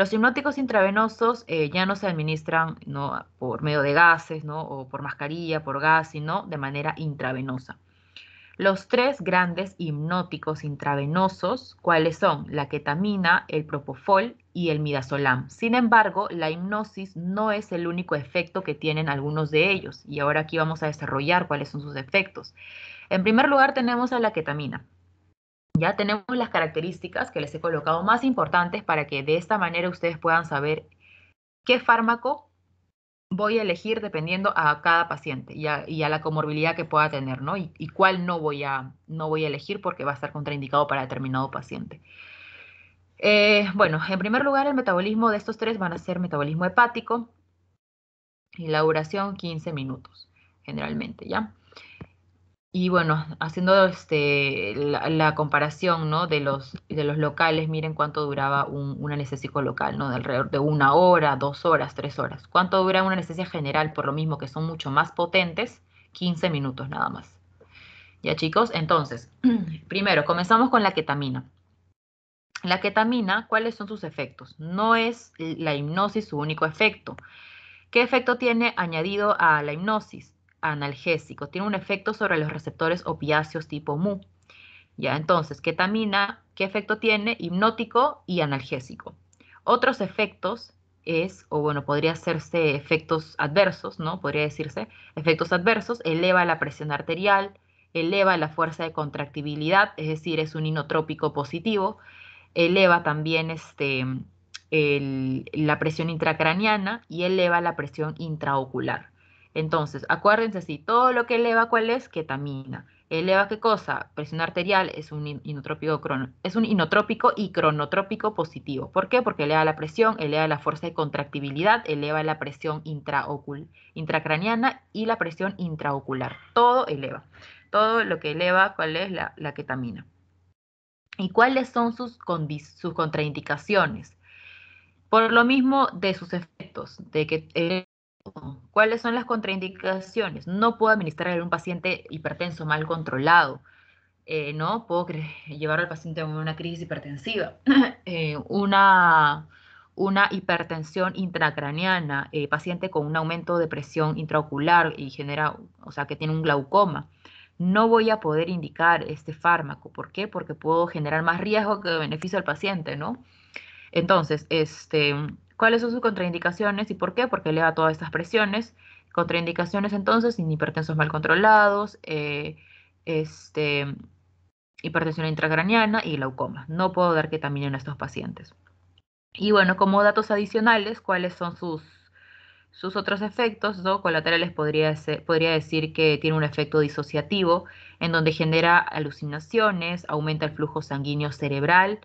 Los hipnóticos intravenosos eh, ya no se administran ¿no? por medio de gases, o por mascarilla, por gas, sino de manera intravenosa. Los tres grandes hipnóticos intravenosos, ¿cuáles son? La ketamina, el propofol y el midazolam. Sin embargo, la hipnosis no es el único efecto que tienen algunos de ellos, y ahora aquí vamos a desarrollar cuáles son sus efectos. En primer lugar tenemos a la ketamina. Ya tenemos las características que les he colocado más importantes para que de esta manera ustedes puedan saber qué fármaco voy a elegir dependiendo a cada paciente y a, la comorbilidad que pueda tener, ¿no? Y, cuál no voy, a, no voy a elegir porque va a estar contraindicado para determinado paciente. Eh, bueno, en primer lugar, el metabolismo de estos tres van a ser metabolismo hepático y la duración 15 minutos, generalmente, ¿ya? Y bueno, haciendo este, la, comparación ¿no? de, los, de los locales, miren cuánto duraba un, anestésico local, ¿no? de alrededor de una hora, dos horas, tres horas. ¿Cuánto dura una anestesia general? Por lo mismo que son mucho más potentes, 15 minutos nada más. Ya chicos, entonces, primero, comenzamos con la ketamina. La ketamina, ¿cuáles son sus efectos? No es la hipnosis su único efecto. ¿Qué efecto tiene añadido a la hipnosis? analgésico, tiene un efecto sobre los receptores opiáceos tipo MU. Ya, entonces, ketamina, ¿qué efecto tiene? Hipnótico y analgésico. Otros efectos es, o bueno, podría hacerse efectos adversos, ¿no? Podría decirse, efectos adversos, eleva la presión arterial, eleva la fuerza de contractibilidad, es decir, es un inotrópico positivo, eleva también este, la presión intracraniana y eleva la presión intraocular. Entonces, acuérdense si todo lo que eleva, ¿cuál es? Ketamina. ¿Eleva qué cosa? Presión arterial es un inotrópico, crono, es un inotrópico y cronotrópico positivo. ¿Por qué? Porque eleva la presión, eleva la fuerza de contractibilidad, eleva la presión intracraniana y la presión intraocular. Todo eleva. Todo lo que eleva, ¿cuál es? La, ketamina. ¿Y cuáles son sus, sus contraindicaciones? Por lo mismo de sus efectos, de que eh, ¿Cuáles son las contraindicaciones? No puedo administrar a un paciente hipertenso mal controlado. Eh, no puedo llevar al paciente a una crisis hipertensiva, eh, una, una, hipertensión intracraneana, eh, paciente con un aumento de presión intraocular y genera, o sea, que tiene un glaucoma. No voy a poder indicar este fármaco. ¿Por qué? Porque puedo generar más riesgo que beneficio al paciente, ¿no? Entonces, este, ¿Cuáles son sus contraindicaciones y por qué? Porque eleva todas estas presiones. Contraindicaciones entonces, hipertensos mal controlados, eh, este, hipertensión intracraniana y glaucoma. No puedo dar que también en estos pacientes. Y bueno, como datos adicionales, ¿cuáles son sus, otros efectos ¿no? colaterales? podría decir que tiene un efecto disociativo en donde genera alucinaciones, aumenta el flujo sanguíneo cerebral,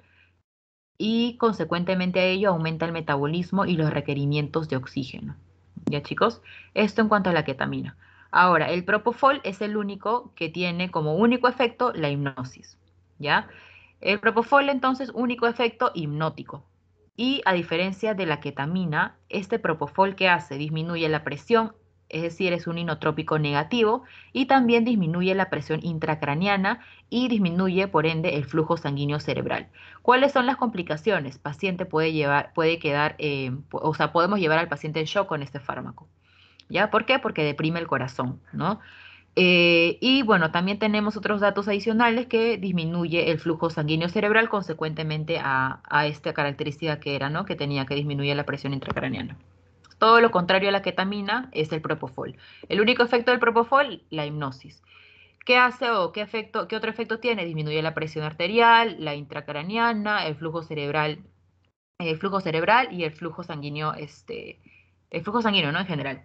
y consecuentemente a ello aumenta el metabolismo y los requerimientos de oxígeno. Ya chicos, esto en cuanto a la ketamina. Ahora, el propofol es el único que tiene como único efecto la hipnosis. ¿Ya? El propofol entonces único efecto hipnótico. Y a diferencia de la ketamina, este propofol que hace disminuye la presión es decir, es un inotrópico negativo, y también disminuye la presión intracraniana y disminuye, por ende, el flujo sanguíneo cerebral. ¿Cuáles son las complicaciones? El Paciente puede llevar, puede quedar, eh, o sea, podemos llevar al paciente en shock con este fármaco. ¿Ya? ¿Por qué? Porque deprime el corazón, ¿no? Eh, y bueno, también tenemos otros datos adicionales que disminuye el flujo sanguíneo cerebral consecuentemente a, a esta característica que era, ¿no? Que tenía que disminuir la presión intracraniana. Todo lo contrario a la ketamina es el propofol. El único efecto del propofol, la hipnosis. ¿Qué hace o qué, efecto, qué otro efecto tiene? Disminuye la presión arterial, la intracraniana, el flujo cerebral, el flujo cerebral y el flujo sanguíneo, este, el flujo sanguíneo, ¿no? En general.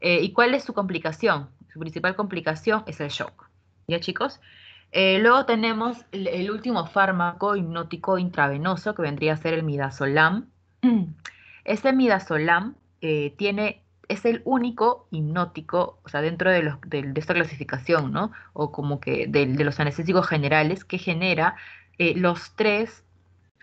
Eh, ¿Y cuál es su complicación? Su principal complicación es el shock. ¿Ya, chicos? Eh, luego tenemos el, último fármaco hipnótico intravenoso que vendría a ser el midazolam. Mm. Este midazolam eh, tiene, es el único hipnótico, o sea, dentro de, los, esta clasificación, ¿no? O como que de, los anestésicos generales que genera eh, los tres,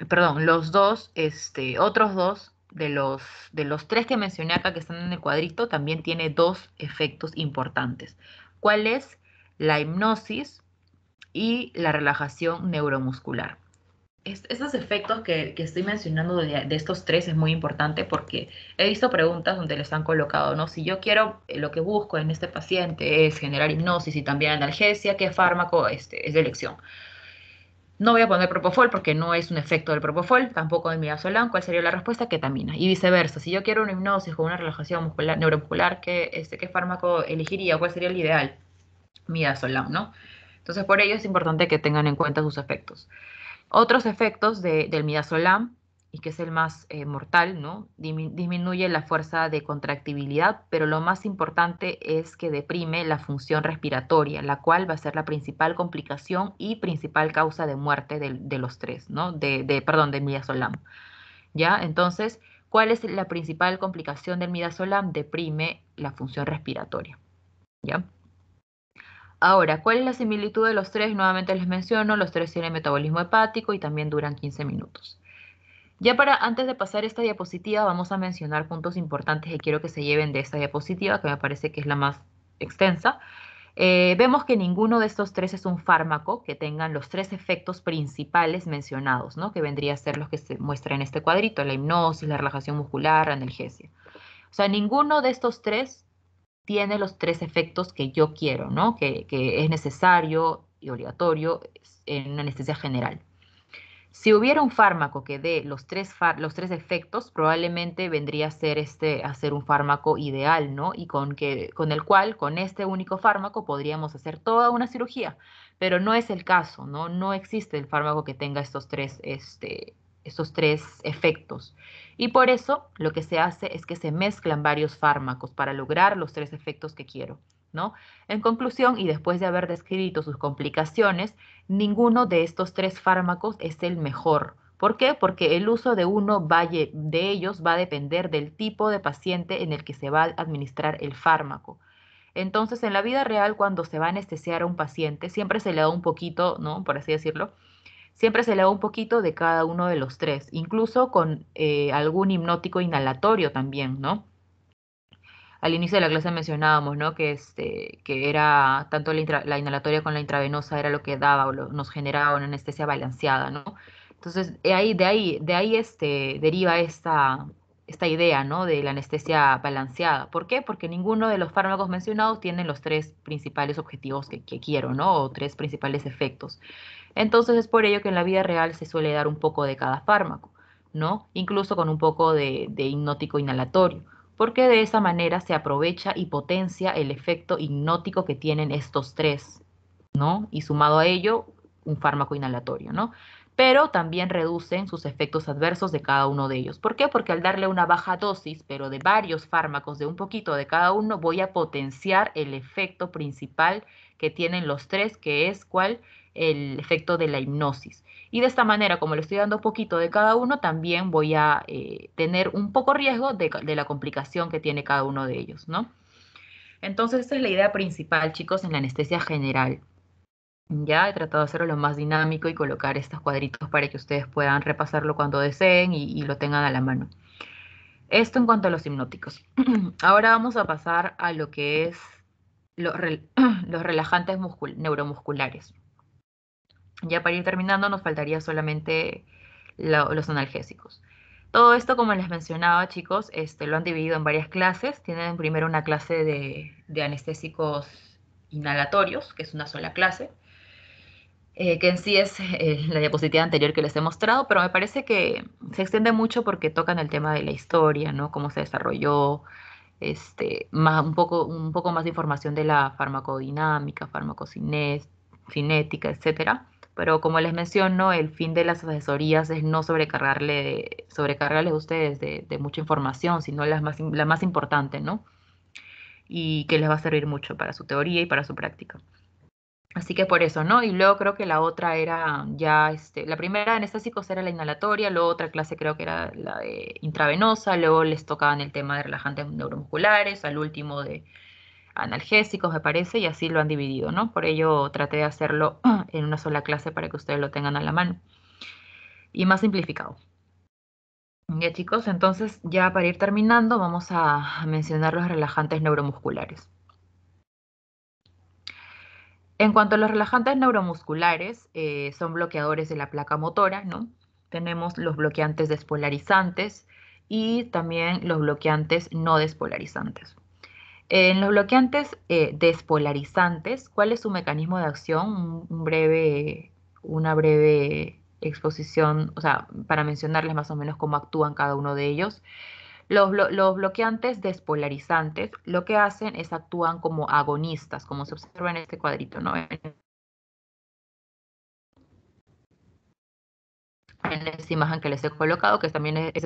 perdón, los dos, este, otros dos de los, de los tres que mencioné acá que están en el cuadrito, también tiene dos efectos importantes. ¿Cuál es? La hipnosis y la relajación neuromuscular estos efectos que, estoy mencionando de, estos tres es muy importante porque he visto preguntas donde les han colocado, ¿no? Si yo quiero, eh, lo que busco en este paciente es generar hipnosis y también analgesia, ¿qué fármaco este, es de elección? No voy a poner propofol porque no es un efecto del propofol, tampoco de midazolam. ¿Cuál sería la respuesta? Ketamina. Y viceversa, si yo quiero una hipnosis con una relajación muscular, neuromuscular, ¿qué, este, ¿qué fármaco elegiría? ¿Cuál sería el ideal? Midazolam, ¿no? Entonces, por ello es importante que tengan en cuenta sus efectos. Otros efectos del midazolam, y que es el más eh, mortal, ¿no? disminuye la fuerza de contractibilidad, pero lo más importante es que deprime la función respiratoria, la cual va a ser la principal complicación y principal causa de muerte de, los tres, ¿no? De, de, perdón, del midazolam. ¿Ya? Entonces, ¿cuál es la principal complicación del midazolam? Deprime la función respiratoria. ¿Ya? Ahora, ¿cuál es la similitud de los tres? Nuevamente les menciono, los tres tienen metabolismo hepático y también duran 15 minutos. Ya para antes de pasar esta diapositiva, vamos a mencionar puntos importantes que quiero que se lleven de esta diapositiva, que me parece que es la más extensa. Eh, vemos que ninguno de estos tres es un fármaco que tengan los tres efectos principales mencionados, ¿no? que vendría a ser los que se muestra en este cuadrito, la hipnosis, la relajación muscular, la analgesia. O sea, ninguno de estos tres tiene los tres efectos que yo quiero, ¿no? que, es necesario y obligatorio en eh, una anestesia general. Si hubiera un fármaco que dé los tres, los tres efectos, probablemente vendría a ser, este, a ser un fármaco ideal, ¿no? Y con, que, con el cual, con este único fármaco, podríamos hacer toda una cirugía. Pero no es el caso, ¿no? No existe el fármaco que tenga estos tres, este, estos tres efectos. Y por eso lo que se hace es que se mezclan varios fármacos para lograr los tres efectos que quiero. ¿No? En conclusión, y después de haber descrito sus complicaciones, ninguno de estos tres fármacos es el mejor. ¿Por qué? Porque el uso de uno de ellos va a depender del tipo de paciente en el que se va a administrar el fármaco. Entonces, en la vida real, cuando se va a anestesiar a un paciente, siempre se le da un poquito, ¿no? Por así decirlo, siempre se le da un poquito de cada uno de los tres, incluso con eh, algún hipnótico inhalatorio también, ¿no? Al inicio de la clase mencionábamos, ¿no? Que, este, que era tanto la, inhalatoria con la intravenosa era lo que daba o nos generaba una anestesia balanceada, ¿no? Entonces, de ahí, de ahí, de ahí este, deriva esta, esta idea, ¿no? De la anestesia balanceada. ¿Por qué? Porque ninguno de los fármacos mencionados tiene los tres principales objetivos que, que quiero, ¿no? O tres principales efectos. Entonces es por ello que en la vida real se suele dar un poco de cada fármaco, ¿no? Incluso con un poco de, hipnótico inhalatorio, porque de esa manera se aprovecha y potencia el efecto hipnótico que tienen estos tres, ¿no? Y sumado a ello, un fármaco inhalatorio, ¿no? pero también reducen sus efectos adversos de cada uno de ellos. ¿Por qué? Porque al darle una baja dosis, pero de varios fármacos, de un poquito de cada uno, voy a potenciar el efecto principal que tienen los tres, que es cuál el efecto de la hipnosis. Y de esta manera, como le estoy dando poquito de cada uno, también voy a eh, tener un poco riesgo de, la complicación que tiene cada uno de ellos, ¿no? Entonces, esta es la idea principal, chicos, en la anestesia general. Ya he tratado de hacerlo lo más dinámico y colocar estos cuadritos para que ustedes puedan repasarlo cuando deseen y lo tengan a la mano. Esto en cuanto a los hipnóticos. Ahora vamos a pasar a lo que es los, relajantes neuromusculares. Ya para ir terminando, nos faltaría solamente los analgésicos. Todo esto, como les mencionaba, chicos, este, lo han dividido en varias clases. Tienen primero una clase de, anestésicos inhalatorios, que es una sola clase, eh, que en sí es eh, la diapositiva anterior que les he mostrado, pero me parece que se extiende mucho porque tocan el tema de la historia, ¿no? Cómo se desarrolló, este, más, un, poco, un poco más de información de la farmacodinámica, farmacocinética, etcétera. Pero como les menciono, el fin de las asesorías es no sobrecargarle, sobrecargarles a ustedes de, mucha información, sino la más, la más importante, ¿no? Y que les va a servir mucho para su teoría y para su práctica. Así que por eso, ¿no? Y luego creo que la otra era ya, este, la primera anestésicos era la inhalatoria, luego otra clase creo que era la de intravenosa, luego les tocaban el tema de relajantes neuromusculares, al último de analgésicos, me parece, y así lo han dividido, ¿no? Por ello traté de hacerlo en una sola clase para que ustedes lo tengan a la mano. Y más simplificado. Ya chicos, entonces ya para ir terminando vamos a mencionar los relajantes neuromusculares. En cuanto a los relajantes neuromusculares, eh, son bloqueadores de la placa motora, Tenemos los bloqueantes despolarizantes y también los bloqueantes no despolarizantes. En los bloqueantes eh, despolarizantes, ¿cuál es su mecanismo de acción? Un breve, una breve exposición, o sea, para mencionarles más o menos cómo actúan cada uno de ellos. Los, bloqueantes despolarizantes lo que hacen es actúan como agonistas, como se observa en este cuadrito, ¿no? en esta imagen que les he colocado, que también es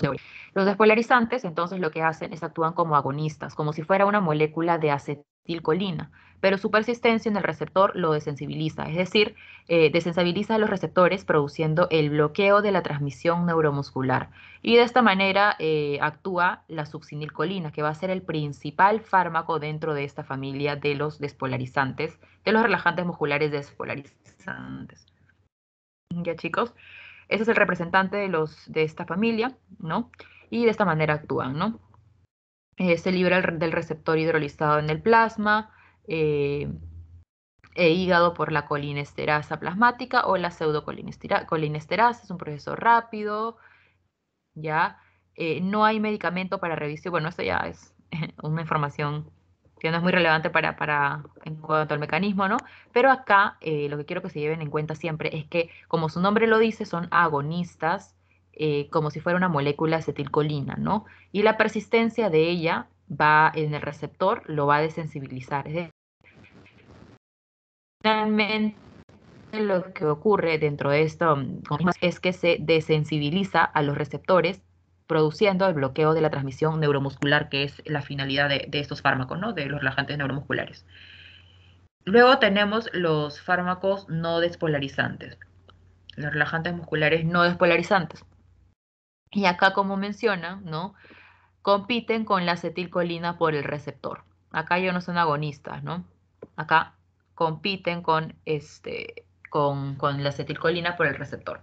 Los despolarizantes, entonces, lo que hacen es actúan como agonistas, como si fuera una molécula de acetilcolina pero su persistencia en el receptor lo desensibiliza, es decir, eh, desensibiliza a los receptores produciendo el bloqueo de la transmisión neuromuscular. Y de esta manera eh, actúa la succinilcolina, que va a ser el principal fármaco dentro de esta familia de los despolarizantes, de los relajantes musculares despolarizantes. Ya chicos, ese es el representante de, los, de esta familia, ¿no? Y de esta manera actúan, ¿no? Eh, se libra del receptor hidrolizado en el plasma, eh, e hígado por la colinesterasa plasmática o la pseudocolinesterasa. Es un proceso rápido, ¿ya? Eh, no hay medicamento para revisión. Bueno, esto ya es una información que no es muy relevante para, para en cuanto al mecanismo, ¿no? Pero acá eh, lo que quiero que se lleven en cuenta siempre es que, como su nombre lo dice, son agonistas, como si fuera una molécula acetilcolina, ¿no? Y la persistencia de ella va en el receptor, lo va a desensibilizar. finalmente lo que ocurre dentro de esto mm, es que se desensibiliza a los receptores produciendo el bloqueo de la transmisión neuromuscular, que es la finalidad de, estos fármacos, ¿no? de los relajantes neuromusculares. Luego tenemos los fármacos no despolarizantes, los relajantes musculares no despolarizantes. Y acá, como menciona, ¿no? compiten con la acetilcolina por el receptor. Acá ya no son agonistas, ¿no? Acá compiten este, con, con, la acetilcolina por el receptor.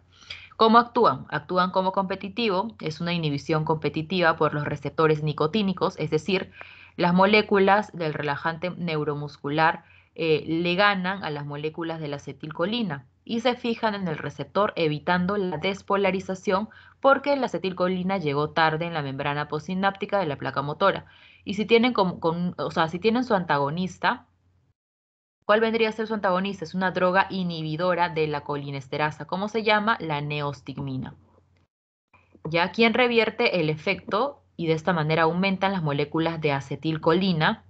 ¿Cómo actúan? Actúan como competitivo, es una inhibición competitiva por los receptores nicotínicos, es decir, las moléculas del relajante neuromuscular eh, le ganan a las moléculas de la acetilcolina y se fijan en el receptor evitando la despolarización porque la acetilcolina llegó tarde en la membrana postsináptica de la placa motora. Y si tienen, o si tienen su antagonista, ¿Cuál vendría a ser su antagonista? Es una droga inhibidora de la colinesterasa. ¿Cómo se llama? La neostigmina. Ya quien revierte el efecto y de esta manera aumentan las moléculas de acetilcolina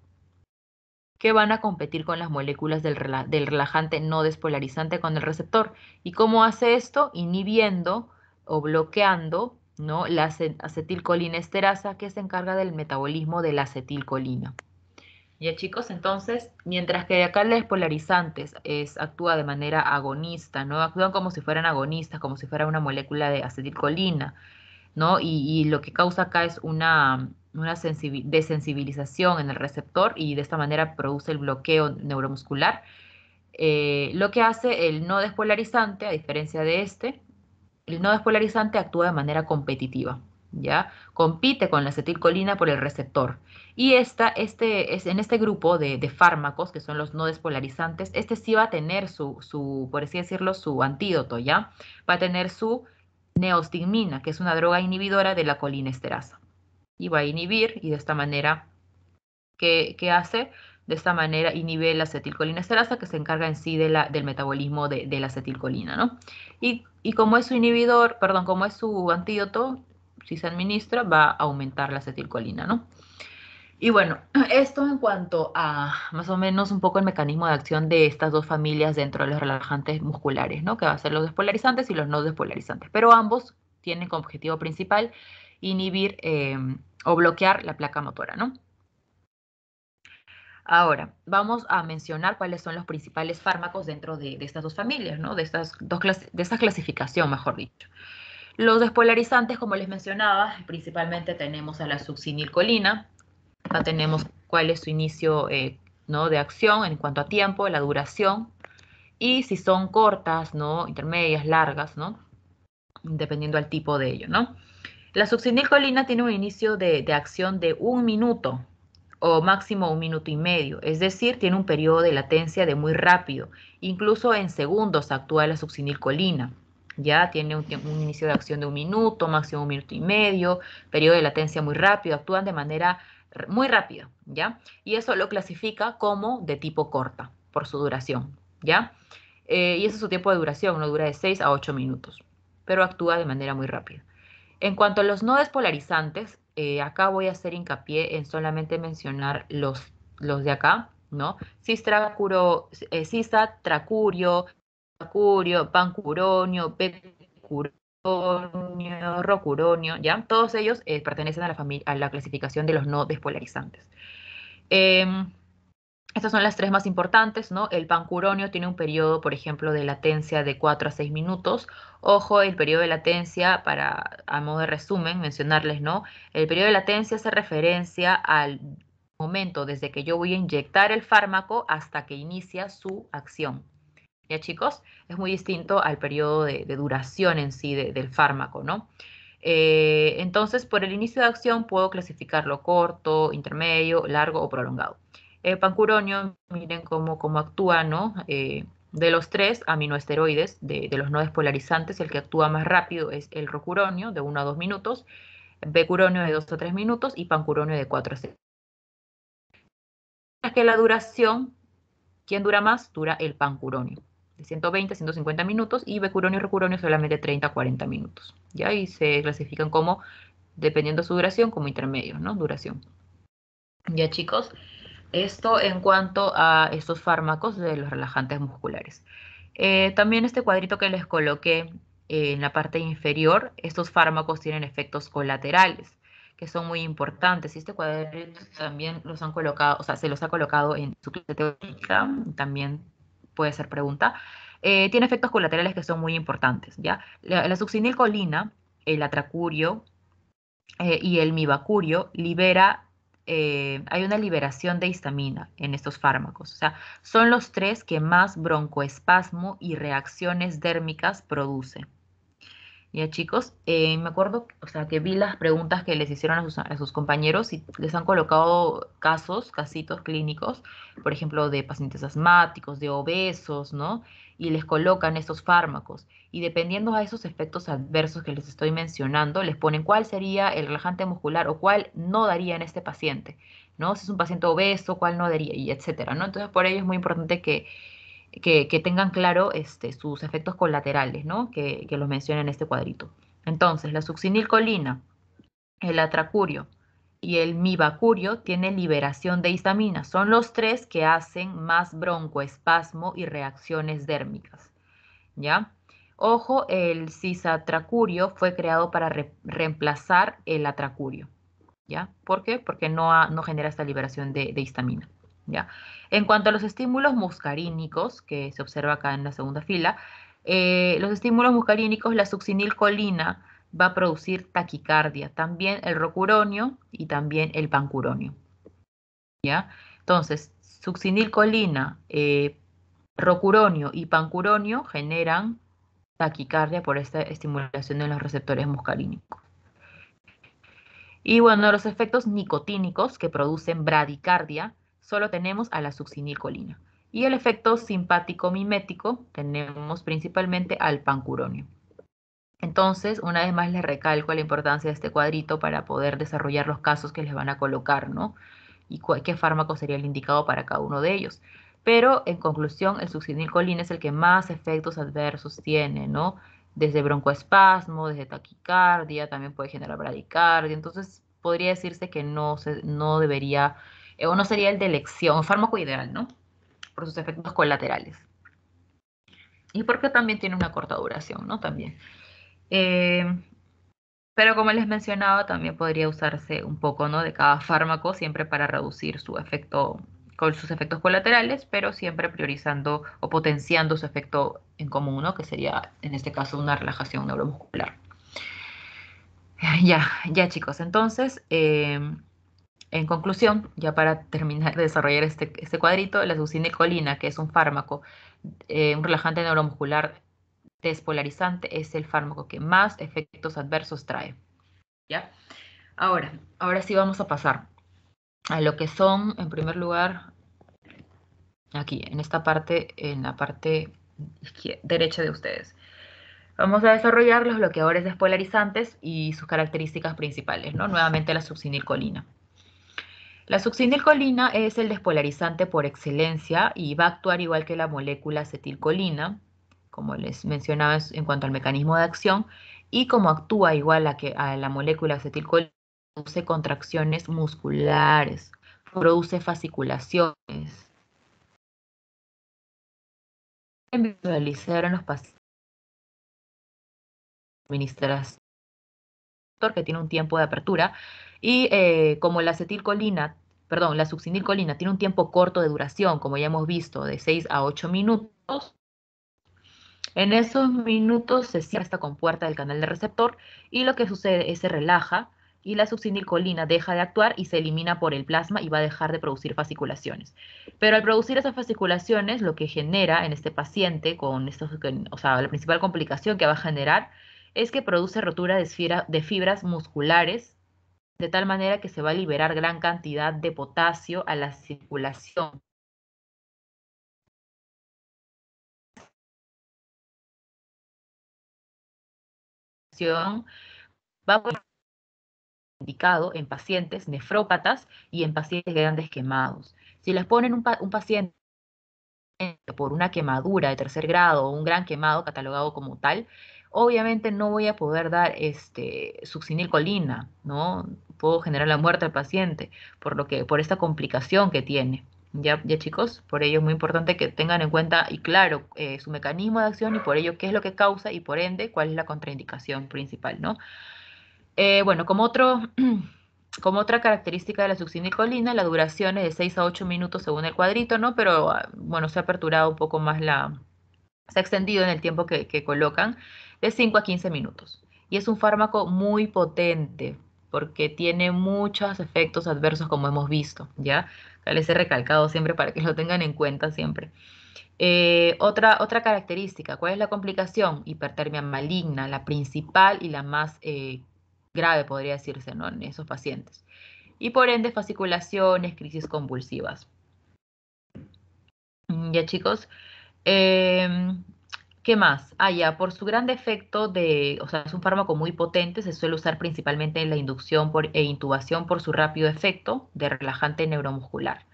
que van a competir con las moléculas del, relajante no despolarizante con el receptor. ¿Y cómo hace esto? Inhibiendo o bloqueando ¿no? la acetilcolinesterasa que se encarga del metabolismo de la acetilcolina. Ya chicos, entonces, mientras que acá el despolarizante es, actúa de manera agonista, ¿no? Actúan como si fueran agonistas, como si fuera una molécula de acetilcolina. Y, lo que causa acá es una, desensibilización en el receptor y de esta manera produce el bloqueo neuromuscular. Eh, lo que hace el no despolarizante, a diferencia de este, el no despolarizante actúa de manera competitiva, ¿ya? Compite con la acetilcolina por el receptor. Y esta, este, es, en este grupo de, fármacos, que son los no despolarizantes, este sí va a tener su, su por así decirlo, su antídoto, ¿ya? Va a tener su neostigmina, que es una droga inhibidora de la colinesterasa. Y va a inhibir y de esta manera, ¿qué, hace? De esta manera inhibe la acetilcolinesterasa que se encarga en sí de la, del metabolismo de, la acetilcolina, ¿no? Y, y como es su inhibidor, perdón, como es su antídoto, si se administra, va a aumentar la acetilcolina, ¿no? Y bueno, esto en cuanto a más o menos un poco el mecanismo de acción de estas dos familias dentro de los relajantes musculares, ¿no? Que va a ser los despolarizantes y los no despolarizantes. Pero ambos tienen como objetivo principal inhibir em, o bloquear la placa motora, ¿no? Ahora, vamos a mencionar cuáles son los principales fármacos dentro de, estas dos familias, ¿no? De estas dos de esta clasificación, mejor dicho. Los despolarizantes, como les mencionaba, principalmente tenemos a la succinilcolina, Acá tenemos cuál es su inicio eh, ¿no? de acción en cuanto a tiempo, la duración, y si son cortas, ¿no? intermedias, largas, ¿no? dependiendo al tipo de ello. ¿no? La succinilcolina tiene un inicio de, acción de un minuto o máximo un minuto y medio, es decir, tiene un periodo de latencia de muy rápido, incluso en segundos actúa la succinilcolina. Ya tiene un, inicio de acción de un minuto, máximo un minuto y medio, periodo de latencia muy rápido, actúan de manera muy rápido, ¿ya? Y eso lo clasifica como de tipo corta por su duración, ¿ya? Eh, y ese es su tiempo de duración, no dura de 6 a 8 minutos, pero actúa de manera muy rápida. En cuanto a los no despolarizantes, eh, acá voy a hacer hincapié en solamente mencionar los, los de acá, ¿no? Cistracuro, eh, cistatracurio, tracurio, pancuronio, Pecurio rocuronio, ¿ya? Todos ellos eh, pertenecen a la, a la clasificación de los no despolarizantes. Em, estas son las tres más importantes, ¿no? El pancuronio tiene un periodo, por ejemplo, de latencia de 4 a 6 minutos. Ojo, el periodo de latencia, para a modo de resumen, mencionarles, ¿no? El periodo de latencia se referencia al momento desde que yo voy a inyectar el fármaco hasta que inicia su acción, ¿ya ¿eh, chicos? Es muy distinto al periodo de, duración en sí del fármaco, ¿no? Eh, entonces, por el inicio de acción puedo clasificarlo corto, intermedio, largo o prolongado. El pancuronio, miren cómo, cómo actúa, ¿no? Eh, de los tres aminoesteroides, de, los no despolarizantes, el que actúa más rápido es el rocuronio, de 1 a 2 minutos, becuronio de 2 a 3 minutos y pancuronio de 4 a 6. Es que la duración, ¿quién dura más? Dura el pancuronio de 120 a 150 minutos y becuronio y recuronio solamente 30 a 40 minutos. ¿ya? Y se clasifican como, dependiendo de su duración, como intermedios, ¿no? Duración. Ya chicos, esto en cuanto a estos fármacos de los relajantes musculares. Eh, también este cuadrito que les coloqué eh, en la parte inferior, estos fármacos tienen efectos colaterales que son muy importantes. Y este cuadrito también los han colocado, o sea, se los ha colocado en su clase teórica, también puede ser pregunta, eh, tiene efectos colaterales que son muy importantes, ¿ya? La, succinilcolina, el atracurio eh, y el mibacurio libera, eh, hay una liberación de histamina en estos fármacos. O sea, son los tres que más broncoespasmo y reacciones dérmicas producen. Mira, chicos, eh, me acuerdo, o sea, que vi las preguntas que les hicieron a sus, compañeros y les han colocado casos, casitos clínicos, por ejemplo, de pacientes asmáticos, de obesos, ¿no? Y les colocan estos fármacos. Y dependiendo a esos efectos adversos que les estoy mencionando, les ponen cuál sería el relajante muscular o cuál no daría en este paciente, ¿no? Si es un paciente obeso, cuál no daría, y etcétera, ¿no? Entonces, por ello es muy importante que que, tengan claro este, sus efectos colaterales, ¿no? Que, los menciona en este cuadrito. Entonces, la succinilcolina, el atracurio y el mibacurio tienen liberación de histamina. Son los tres que hacen más broncoespasmo y reacciones dérmicas. ¿Ya? Ojo, el cisatracurio fue creado para reemplazar el atracurio. ¿Ya? ¿Por qué? Porque no, genera esta liberación de histamina. En cuanto a los estímulos muscarínicos, que se observa acá en la segunda fila, eh, los estímulos muscarínicos, la succinilcolina va a producir taquicardia, también el rocuronio y también el pancuronio. Entonces, succinilcolina, eh, rocuronio y pancuronio generan taquicardia por esta estimulación de los receptores muscarínicos. Y bueno, los efectos nicotínicos que producen bradicardia solo tenemos a la succinilcolina. Y el efecto simpático mimético tenemos principalmente al pancuronio. Entonces, una vez más les recalco la importancia de este cuadrito para poder desarrollar los casos que les van a colocar, ¿no? Y qué fármaco sería el indicado para cada uno de ellos. Pero, en conclusión, el succinilcolina es el que más efectos adversos tiene, ¿no? Desde broncoespasmo, desde taquicardia, también puede generar bradicardia. Entonces, podría decirse que no, se, no debería eh, no sería el de elección, fármaco ideal, ¿no? Por sus efectos colaterales. Y porque también tiene una corta duración, ¿no? También. Eh, pero como les mencionaba, también podría usarse un poco, ¿no? De cada fármaco, siempre para reducir su efecto, con sus efectos colaterales, pero siempre priorizando o potenciando su efecto en común, ¿no? Que sería, en este caso, una relajación neuromuscular. Ya, ya chicos, entonces... Eh, en conclusión, ya para terminar de desarrollar este, este cuadrito, la succinilcolina, que es un fármaco, eh, un relajante neuromuscular despolarizante, es el fármaco que más efectos adversos trae. ¿Ya? Ahora, ahora sí vamos a pasar a lo que son, en primer lugar, aquí, en esta parte, en la parte derecha de ustedes. Vamos a desarrollar los bloqueadores despolarizantes y sus características principales, ¿no? Nuevamente la succinilcolina. La succinilcolina es el despolarizante por excelencia y va a actuar igual que la molécula acetilcolina, como les mencionaba en cuanto al mecanismo de acción, y como actúa igual a, que, a la molécula acetilcolina, produce contracciones musculares, produce fasciculaciones. los pacientes administración que tiene un tiempo de apertura, y eh, como la acetilcolina, perdón, la succinilcolina tiene un tiempo corto de duración, como ya hemos visto, de 6 a 8 minutos, en esos minutos se cierra esta compuerta del canal de receptor y lo que sucede es se relaja y la succinilcolina deja de actuar y se elimina por el plasma y va a dejar de producir fasciculaciones. Pero al producir esas fasciculaciones, lo que genera en este paciente, con o sea, la principal complicación que va a generar es que produce rotura de, de fibras musculares, de tal manera que se va a liberar gran cantidad de potasio a la circulación. va a indicado en pacientes nefrópatas y en pacientes grandes quemados. Si les ponen un paciente por una quemadura de tercer grado o un gran quemado catalogado como tal, obviamente no voy a poder dar este, succinilcolina, ¿no? Puedo generar la muerte al paciente por, lo que, por esta complicación que tiene. Ya, ya chicos, por ello es muy importante que tengan en cuenta y claro eh, su mecanismo de acción y por ello qué es lo que causa y por ende cuál es la contraindicación principal, ¿no? Eh, bueno, como otro Como otra característica de la succinilcolina, la duración es de 6 a 8 minutos según el cuadrito, ¿no? Pero ah, bueno, se ha aperturado un poco más la... se ha extendido en el tiempo que colocan de 5 a 15 minutos. Y es un fármaco muy potente porque tiene muchos efectos adversos como hemos visto, ¿ya? Les he recalcado siempre para que lo tengan en cuenta siempre. Eh, otra, otra característica, ¿cuál es la complicación? Hipertermia maligna, la principal y la más eh, grave, podría decirse, ¿no? en esos pacientes. Y por ende, fasciculaciones, crisis convulsivas. Mm, ya chicos, em, ¿Qué más? Ah, por su gran efecto de, o sea, es un fármaco muy potente, se suele usar principalmente en la inducción por, e intubación por su rápido efecto de relajante neuromuscular,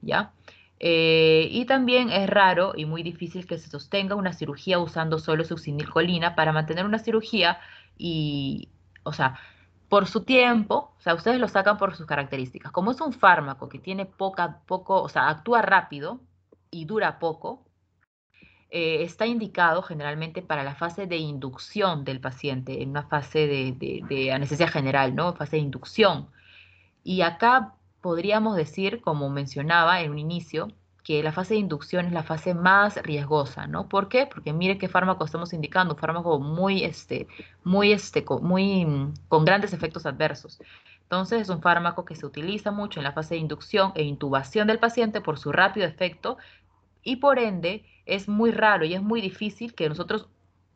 ¿ya? Eh, y también es raro y muy difícil que se sostenga una cirugía usando solo succinilcolina para mantener una cirugía y, o sea, por su tiempo, o sea, ustedes lo sacan por sus características. Como es un fármaco que tiene poca, poco, o sea, actúa rápido y dura poco, eh, está indicado generalmente para la fase de inducción del paciente, en una fase de, anestesia general, ¿no? Fase de inducción. Y acá podríamos decir, como mencionaba en un inicio, que la fase de inducción es la fase más riesgosa, ¿no? ¿Por qué? Porque mire qué fármaco estamos indicando, un fármaco muy, este, muy, este, muy, mm, con grandes efectos adversos. Entonces es un fármaco que se utiliza mucho en la fase de inducción e intubación del paciente por su rápido efecto y por ende es muy raro y es muy difícil que nosotros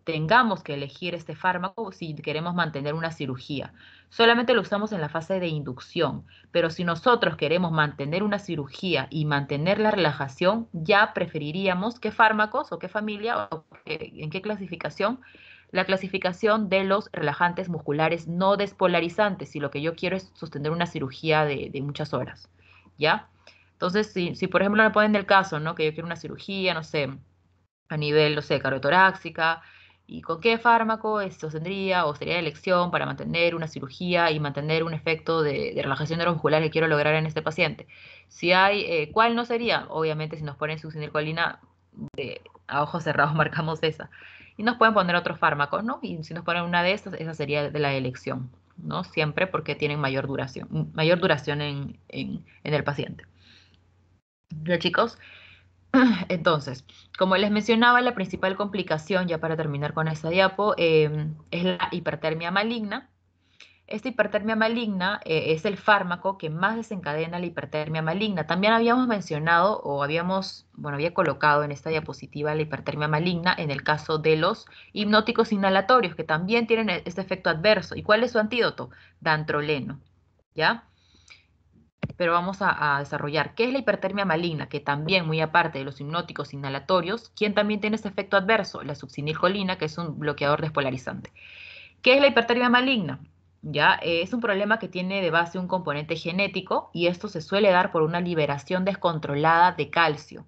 tengamos que elegir este fármaco si queremos mantener una cirugía. Solamente lo usamos en la fase de inducción, pero si nosotros queremos mantener una cirugía y mantener la relajación, ya preferiríamos qué fármacos o qué familia o en qué clasificación. La clasificación de los relajantes musculares no despolarizantes, si lo que yo quiero es sostener una cirugía de, de muchas horas, ¿ya? Entonces, si, por ejemplo nos ponen el caso, ¿no? Que yo quiero una cirugía, no sé, a nivel, no sé, cardiotoráxica, ¿y con qué fármaco esto tendría o sería elección para mantener una cirugía y mantener un efecto de, de relajación neuromuscular que quiero lograr en este paciente? Si hay, eh, ¿cuál no sería? Obviamente, si nos ponen succinilcolina, a ojos cerrados marcamos esa. Y nos pueden poner otro fármaco, ¿no? Y si nos ponen una de estas, esa sería de la elección, ¿no? Siempre porque tienen mayor duración, mayor duración en, en el paciente. ¿Ya, chicos, entonces, como les mencionaba, la principal complicación, ya para terminar con esta diapo, em, es la hipertermia maligna. Esta hipertermia maligna eh, es el fármaco que más desencadena la hipertermia maligna. También habíamos mencionado o habíamos, bueno, había colocado en esta diapositiva la hipertermia maligna en el caso de los hipnóticos inhalatorios, que también tienen e-, este efecto adverso. ¿Y cuál es su antídoto? Dantroleno. ¿Ya? pero vamos a, desarrollar. ¿Qué es la hipertermia maligna? Que también, muy aparte de los hipnóticos inhalatorios, quien también tiene ese efecto adverso? La succinilcolina, que es un bloqueador despolarizante. ¿Qué es la hipertermia maligna? Ya, eh, es un problema que tiene de base un componente genético y esto se suele dar por una liberación descontrolada de calcio.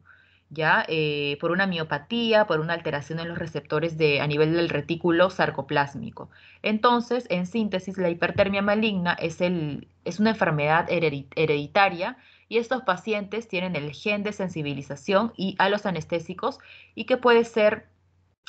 ¿ya? Eh, por una miopatía, por una alteración en los receptores de, a nivel del retículo sarcoplásmico. Entonces, en síntesis, la hipertermia maligna es, el, es una enfermedad hereditaria y estos pacientes tienen el gen de sensibilización y a los anestésicos y que puede ser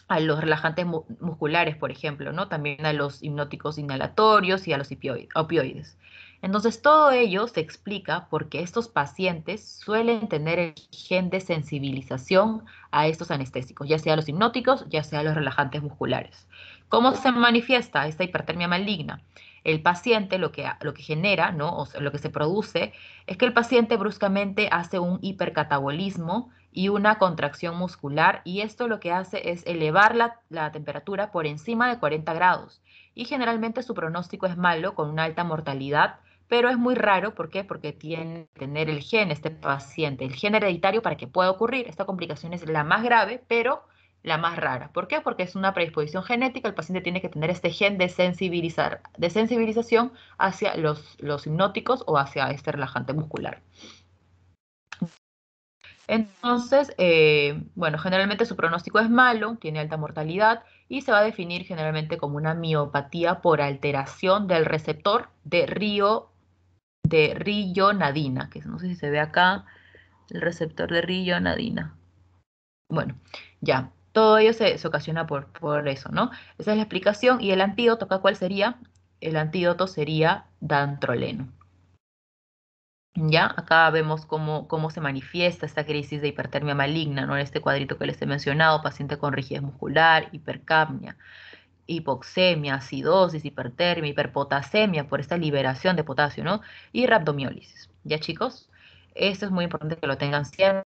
a los relajantes musculares, por ejemplo, ¿no? También a los hipnóticos inhalatorios y a los opioides. Entonces, todo ello se explica porque estos pacientes suelen tener el gen de sensibilización a estos anestésicos, ya sea los hipnóticos, ya sea los relajantes musculares. ¿Cómo se manifiesta esta hipertermia maligna? El paciente lo que, genera, ¿no? o lo que se produce, es que el paciente bruscamente hace un hipercatabolismo y una contracción muscular y esto lo que hace es elevar la, la temperatura por encima de 40 grados y generalmente su pronóstico es malo con una alta mortalidad pero es muy raro, ¿por qué? Porque tiene que tener el gen este paciente, el gen hereditario para que pueda ocurrir. Esta complicación es la más grave, pero la más rara. ¿Por qué? Porque es una predisposición genética, el paciente tiene que tener este gen de, sensibilizar, de sensibilización hacia los, los hipnóticos o hacia este relajante muscular. Entonces, eh, bueno, generalmente su pronóstico es malo, tiene alta mortalidad y se va a definir generalmente como una miopatía por alteración del receptor de río de rillonadina, que no sé si se ve acá, el receptor de rillonadina. Bueno, ya, todo ello se, ocasiona por, por, eso, ¿no? Esa es la explicación. ¿Y el antídoto acá cuál sería? El antídoto sería dantroleno. Ya, acá vemos cómo, cómo se manifiesta esta crisis de hipertermia maligna, ¿no? En este cuadrito que les he mencionado, paciente con rigidez muscular, hipercapnia hipoxemia, acidosis, hipertermia, hiperpotasemia por esta liberación de potasio, ¿no? Y rhabdomiólisis. ¿Ya chicos? Esto es muy importante que lo tengan siempre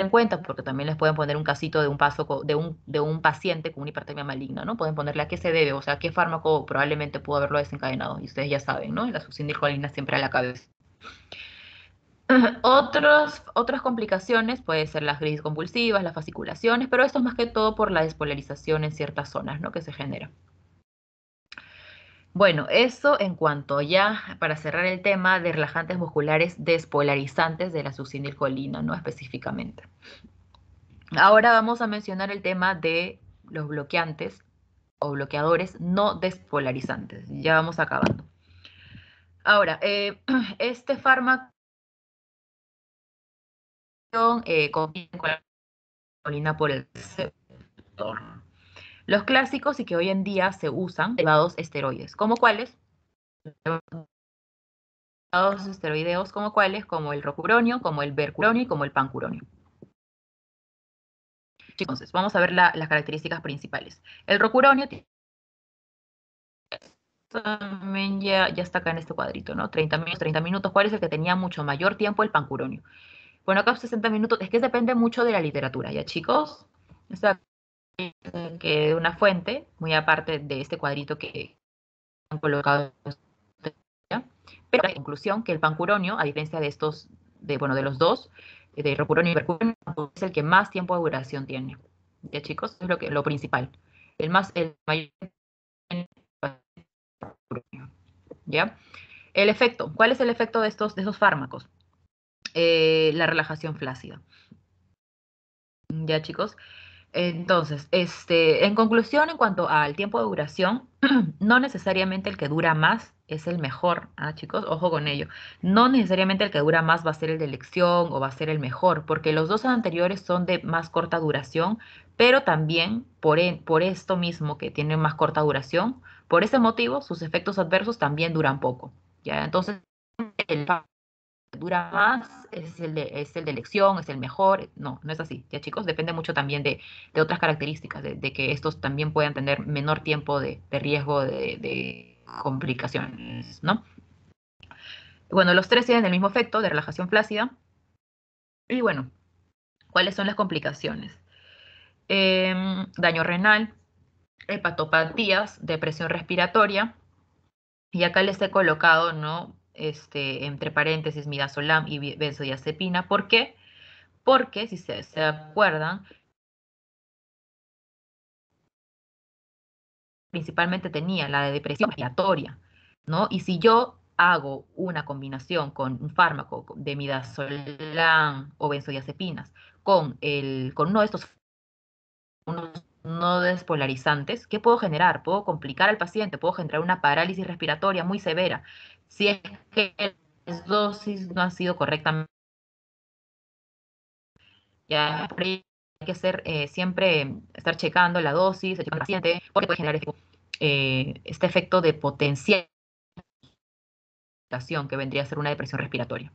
en cuenta porque también les pueden poner un casito de un, paso, de un, de un paciente con una hipertermia maligna, ¿no? Pueden ponerle a qué se debe, o sea, qué fármaco probablemente pudo haberlo desencadenado. Y ustedes ya saben, ¿no? La succinilcolina siempre a la cabeza. Otros, otras complicaciones pueden ser las crisis convulsivas, las fasciculaciones, pero esto es más que todo por la despolarización en ciertas zonas ¿no? que se genera. Bueno, eso en cuanto ya para cerrar el tema de relajantes musculares despolarizantes de la succinilcolina, ¿no? Específicamente. Ahora vamos a mencionar el tema de los bloqueantes o bloqueadores no despolarizantes. Ya vamos acabando. Ahora, eh, este fármaco eh, con por el sector. Los clásicos y que hoy en día se usan derivados esteroides, como cuáles? Derivados esteroideos, como cuáles? Como el rocuronio, como el vercuronio y como el pancuronio. Entonces, vamos a ver las características principales. El rocuronio también ya, ya, está acá en este cuadrito, ¿no? 30 minutos, 30 minutos. ¿Cuál es el que tenía mucho mayor tiempo? El pancuronio. Bueno, acá 60 minutos, es que depende mucho de la literatura, ¿ya chicos? O sea, que una fuente, muy aparte de este cuadrito que han colocado. Pero la conclusión que el pancuronio, a diferencia de estos, de, bueno, de los dos, eh, de rocuronio y vercuronio, es el que más tiempo de duración tiene. ¿Ya chicos? Es lo, que, lo principal. El más, el mayor ¿Ya? El efecto. ¿Cuál es el efecto de estos, de esos fármacos? Eh, la relajación flácida. Ya chicos. Entonces, este, en conclusión, en cuanto al tiempo de duración, no necesariamente el que dura más es el mejor, ¿ah, chicos, ojo con ello. No necesariamente el que dura más va a ser el de elección o va a ser el mejor, porque los dos anteriores son de más corta duración, pero también por, e, por esto mismo que tienen más corta duración, por ese motivo sus efectos adversos también duran poco. ¿ya? Entonces, el dura más, es el, de, elección, es el mejor. No, no es así, ya chicos. Depende mucho también de, otras características, de, que estos también puedan tener menor tiempo de, riesgo de, complicaciones, ¿no? Bueno, los tres tienen el mismo efecto de relajación flácida. Y bueno, ¿cuáles son las complicaciones? Em, daño renal, hepatopatías, depresión respiratoria. Y acá les he colocado, ¿no? Este, entre paréntesis, midazolam y benzodiazepina. ¿Por qué? Porque, si se, acuerdan, principalmente tenía la depresión respiratoria, ¿no? Y si yo hago una combinación con un fármaco de midazolam o benzodiazepinas con, el, con uno de estos unos no despolarizantes, ¿qué puedo generar? Puedo complicar al paciente, puedo generar una parálisis respiratoria muy severa, si es que las dosis no han sido correctamente. Ya hay que hacer eh, siempre estar checando la dosis, el paciente, porque puede generar eh, este efecto de potenciación que vendría a ser una depresión respiratoria.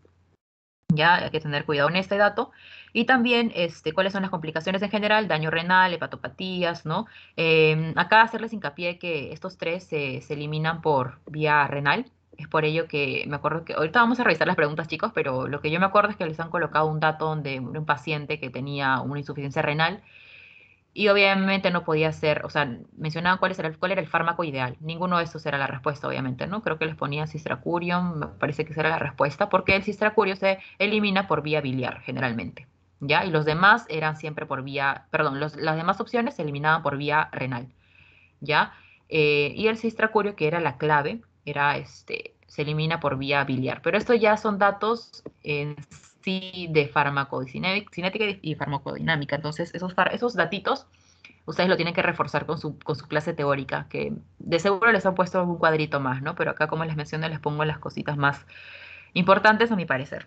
Ya hay que tener cuidado en este dato. Y también, este, cuáles son las complicaciones en general, daño renal, hepatopatías, ¿no? Eh, acá hacerles hincapié que estos tres se eliminan por vía renal, es por ello que me acuerdo que ahorita vamos a revisar las preguntas, chicos, pero lo que yo me acuerdo es que les han colocado un dato de un paciente que tenía una insuficiencia renal y obviamente no podía ser, o sea, mencionaban cuál era, el, cuál era el fármaco ideal. Ninguno de estos era la respuesta, obviamente, ¿no? Creo que les ponía cistracurium, me parece que esa era la respuesta, porque el cistracurio se elimina por vía biliar generalmente, ¿ya? Y los demás eran siempre por vía, perdón, las demás opciones se eliminaban por vía renal, ¿ya? Eh, y el cistracurio, que era la clave, era este, se elimina por vía biliar. Pero esto ya son datos en eh, sí de farmacocinética y farmacodinámica. Entonces, esos, esos datitos ustedes lo tienen que reforzar con su, con su clase teórica, que de seguro les han puesto un cuadrito más, ¿no? Pero acá, como les mencioné, les pongo las cositas más importantes a mi parecer.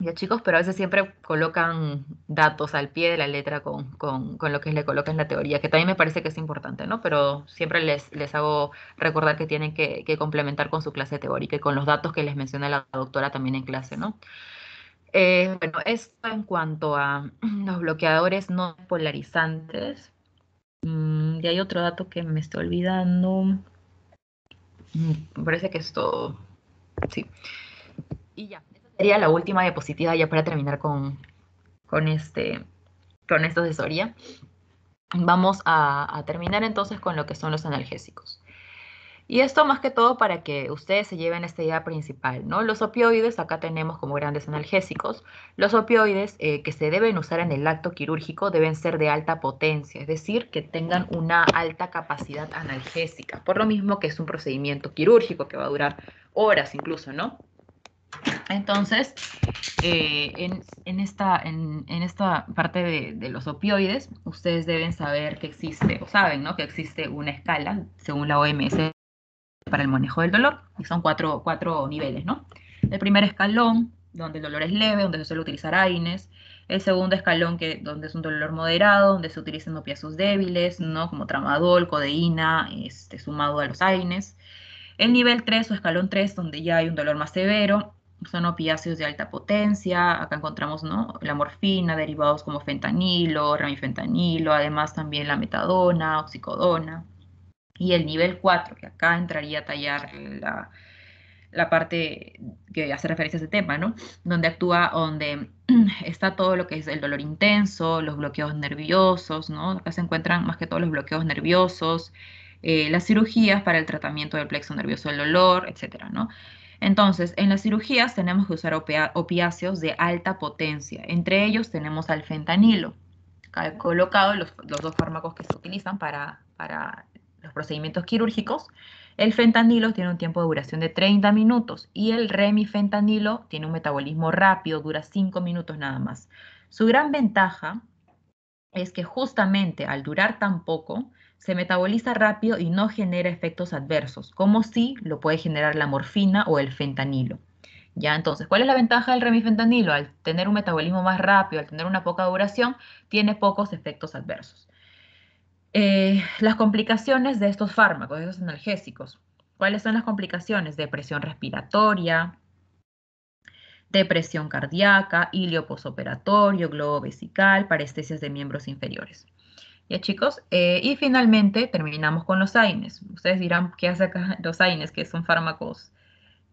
Ya chicos, pero a veces siempre colocan datos al pie de la letra con, lo que le colocan la teoría, que también me parece que es importante, ¿no? Pero siempre les, les hago recordar que tienen que, complementar con su clase teórica y con los datos que les menciona la doctora también en clase, ¿no? Eh, bueno, esto en cuanto a los bloqueadores no polarizantes. Mm, y hay otro dato que me estoy olvidando. Mm, me parece que es todo. Sí. Y ya sería la última diapositiva ya para terminar con, este, con esta asesoría. Vamos a, terminar entonces con lo que son los analgésicos. Y esto más que todo para que ustedes se lleven esta idea principal, ¿no? Los opioides, acá tenemos como grandes analgésicos, los opioides eh, que se deben usar en el acto quirúrgico deben ser de alta potencia, es decir, que tengan una alta capacidad analgésica, por lo mismo que es un procedimiento quirúrgico que va a durar horas incluso, ¿no? Entonces, eh, en, esta, en, esta parte de, los opioides, ustedes deben saber que existe, o saben, ¿no? Que existe una escala, según la OMS, para el manejo del dolor, y son cuatro, cuatro niveles, ¿no? El primer escalón, donde el dolor es leve, donde se suele utilizar AINES. El segundo escalón, que, donde es un dolor moderado, donde se utilizan opioides débiles, ¿no? Como tramadol, codeína, este, sumado a los AINES. El nivel 3 o escalón 3, donde ya hay un dolor más severo, son opiáceos de alta potencia, acá encontramos ¿no? la morfina, derivados como fentanilo, ramifentanilo, además también la metadona, oxicodona. Y el nivel 4, que acá entraría a tallar la, parte que hace referencia a este tema, ¿no? Donde actúa, donde está todo lo que es el dolor intenso, los bloqueos nerviosos, ¿no? Acá se encuentran más que todos los bloqueos nerviosos, eh, las cirugías para el tratamiento del plexo nervioso del dolor, etcétera, ¿no? Entonces, en las cirugías tenemos que usar opiáceos de alta potencia. Entre ellos tenemos al fentanilo, colocado los, dos fármacos que se utilizan para, para los procedimientos quirúrgicos. El fentanilo tiene un tiempo de duración de 30 minutos y el remifentanilo tiene un metabolismo rápido, dura 5 minutos nada más. Su gran ventaja es que justamente al durar tan poco, se metaboliza rápido y no genera efectos adversos, como si lo puede generar la morfina o el fentanilo. Ya, entonces, ¿cuál es la ventaja del remifentanilo? Al tener un metabolismo más rápido, al tener una poca duración, tiene pocos efectos adversos. Eh, las complicaciones de estos fármacos, de estos analgésicos. ¿Cuáles son las complicaciones? Depresión respiratoria, depresión cardíaca, ilio posoperatorio, globo vesical, parestesias de miembros inferiores. ¿Ya chicos? Eh, y finalmente terminamos con los AINES. Ustedes dirán, ¿qué hace acá los AINES? Que son fármacos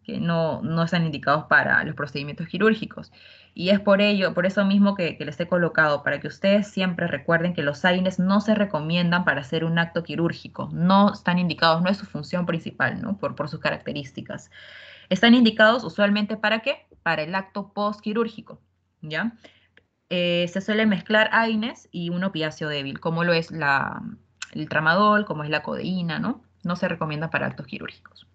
que no, no están indicados para los procedimientos quirúrgicos. Y es por ello, por eso mismo que, les he colocado, para que ustedes siempre recuerden que los AINES no se recomiendan para hacer un acto quirúrgico, no están indicados, no es su función principal, ¿no? Por, por sus características. Están indicados usualmente para qué? Para el acto postquirúrgico, ¿ya? Eh, se suele mezclar AINES y un opiáceo débil, como lo es el tramadol, como es la codeína, ¿no? No se recomienda para actos quirúrgicos.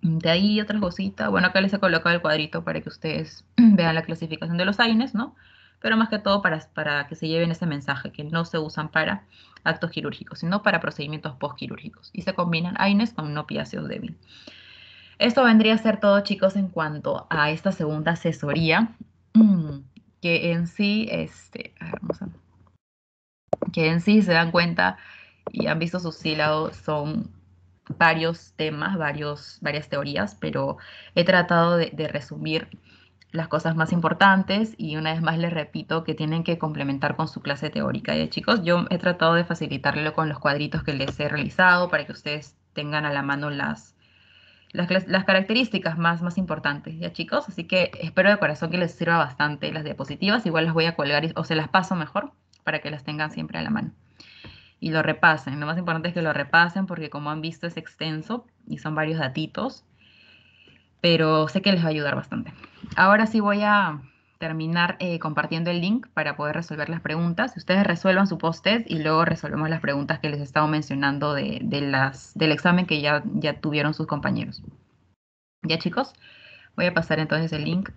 De ahí otras cositas. Bueno, acá les he colocado el cuadrito para que ustedes vean la clasificación de los AINES, ¿no? Pero más que todo para, para que se lleven ese mensaje, que no se usan para actos quirúrgicos, sino para procedimientos postquirúrgicos. Y se combinan AINES con un opiáceo débil. Esto vendría a ser todo, chicos, en cuanto a esta segunda asesoría. que en sí, este, vamos a, que en sí se dan cuenta y han visto sus sílabos, son varios temas, varios, varias teorías, pero he tratado de, de resumir las cosas más importantes y una vez más les repito que tienen que complementar con su clase teórica. Y chicos, yo he tratado de facilitarlo con los cuadritos que les he realizado para que ustedes tengan a la mano las, las, características más, más importantes, ¿ya chicos? Así que espero de corazón que les sirva bastante las diapositivas. Igual las voy a colgar o se las paso mejor para que las tengan siempre a la mano. Y lo repasen. Lo más importante es que lo repasen porque como han visto es extenso y son varios datitos. Pero sé que les va a ayudar bastante. Ahora sí voy a terminar eh, compartiendo el link para poder resolver las preguntas. Ustedes resuelvan su post y luego resolvemos las preguntas que les estaba mencionando de, del examen que ya, ya tuvieron sus compañeros. ¿Ya chicos? Voy a pasar entonces el link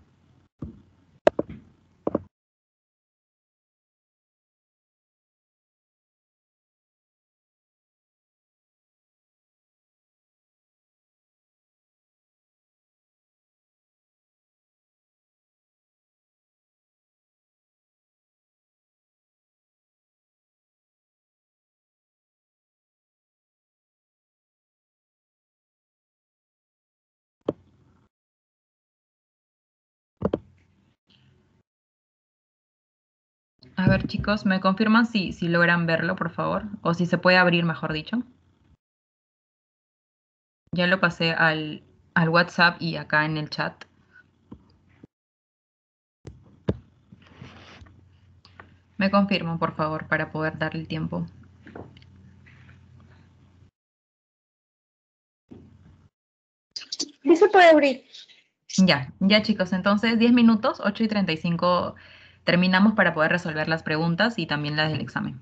ver, chicos, ¿me confirman si, si logran verlo, por favor? O si se puede abrir, mejor dicho. Ya lo pasé al, al WhatsApp y acá en el chat. Me confirman, por favor, para poder darle tiempo. Sí se puede abrir. Ya, ya chicos, entonces 10 minutos, 8 y 35 terminamos para poder resolver las preguntas y también las del examen.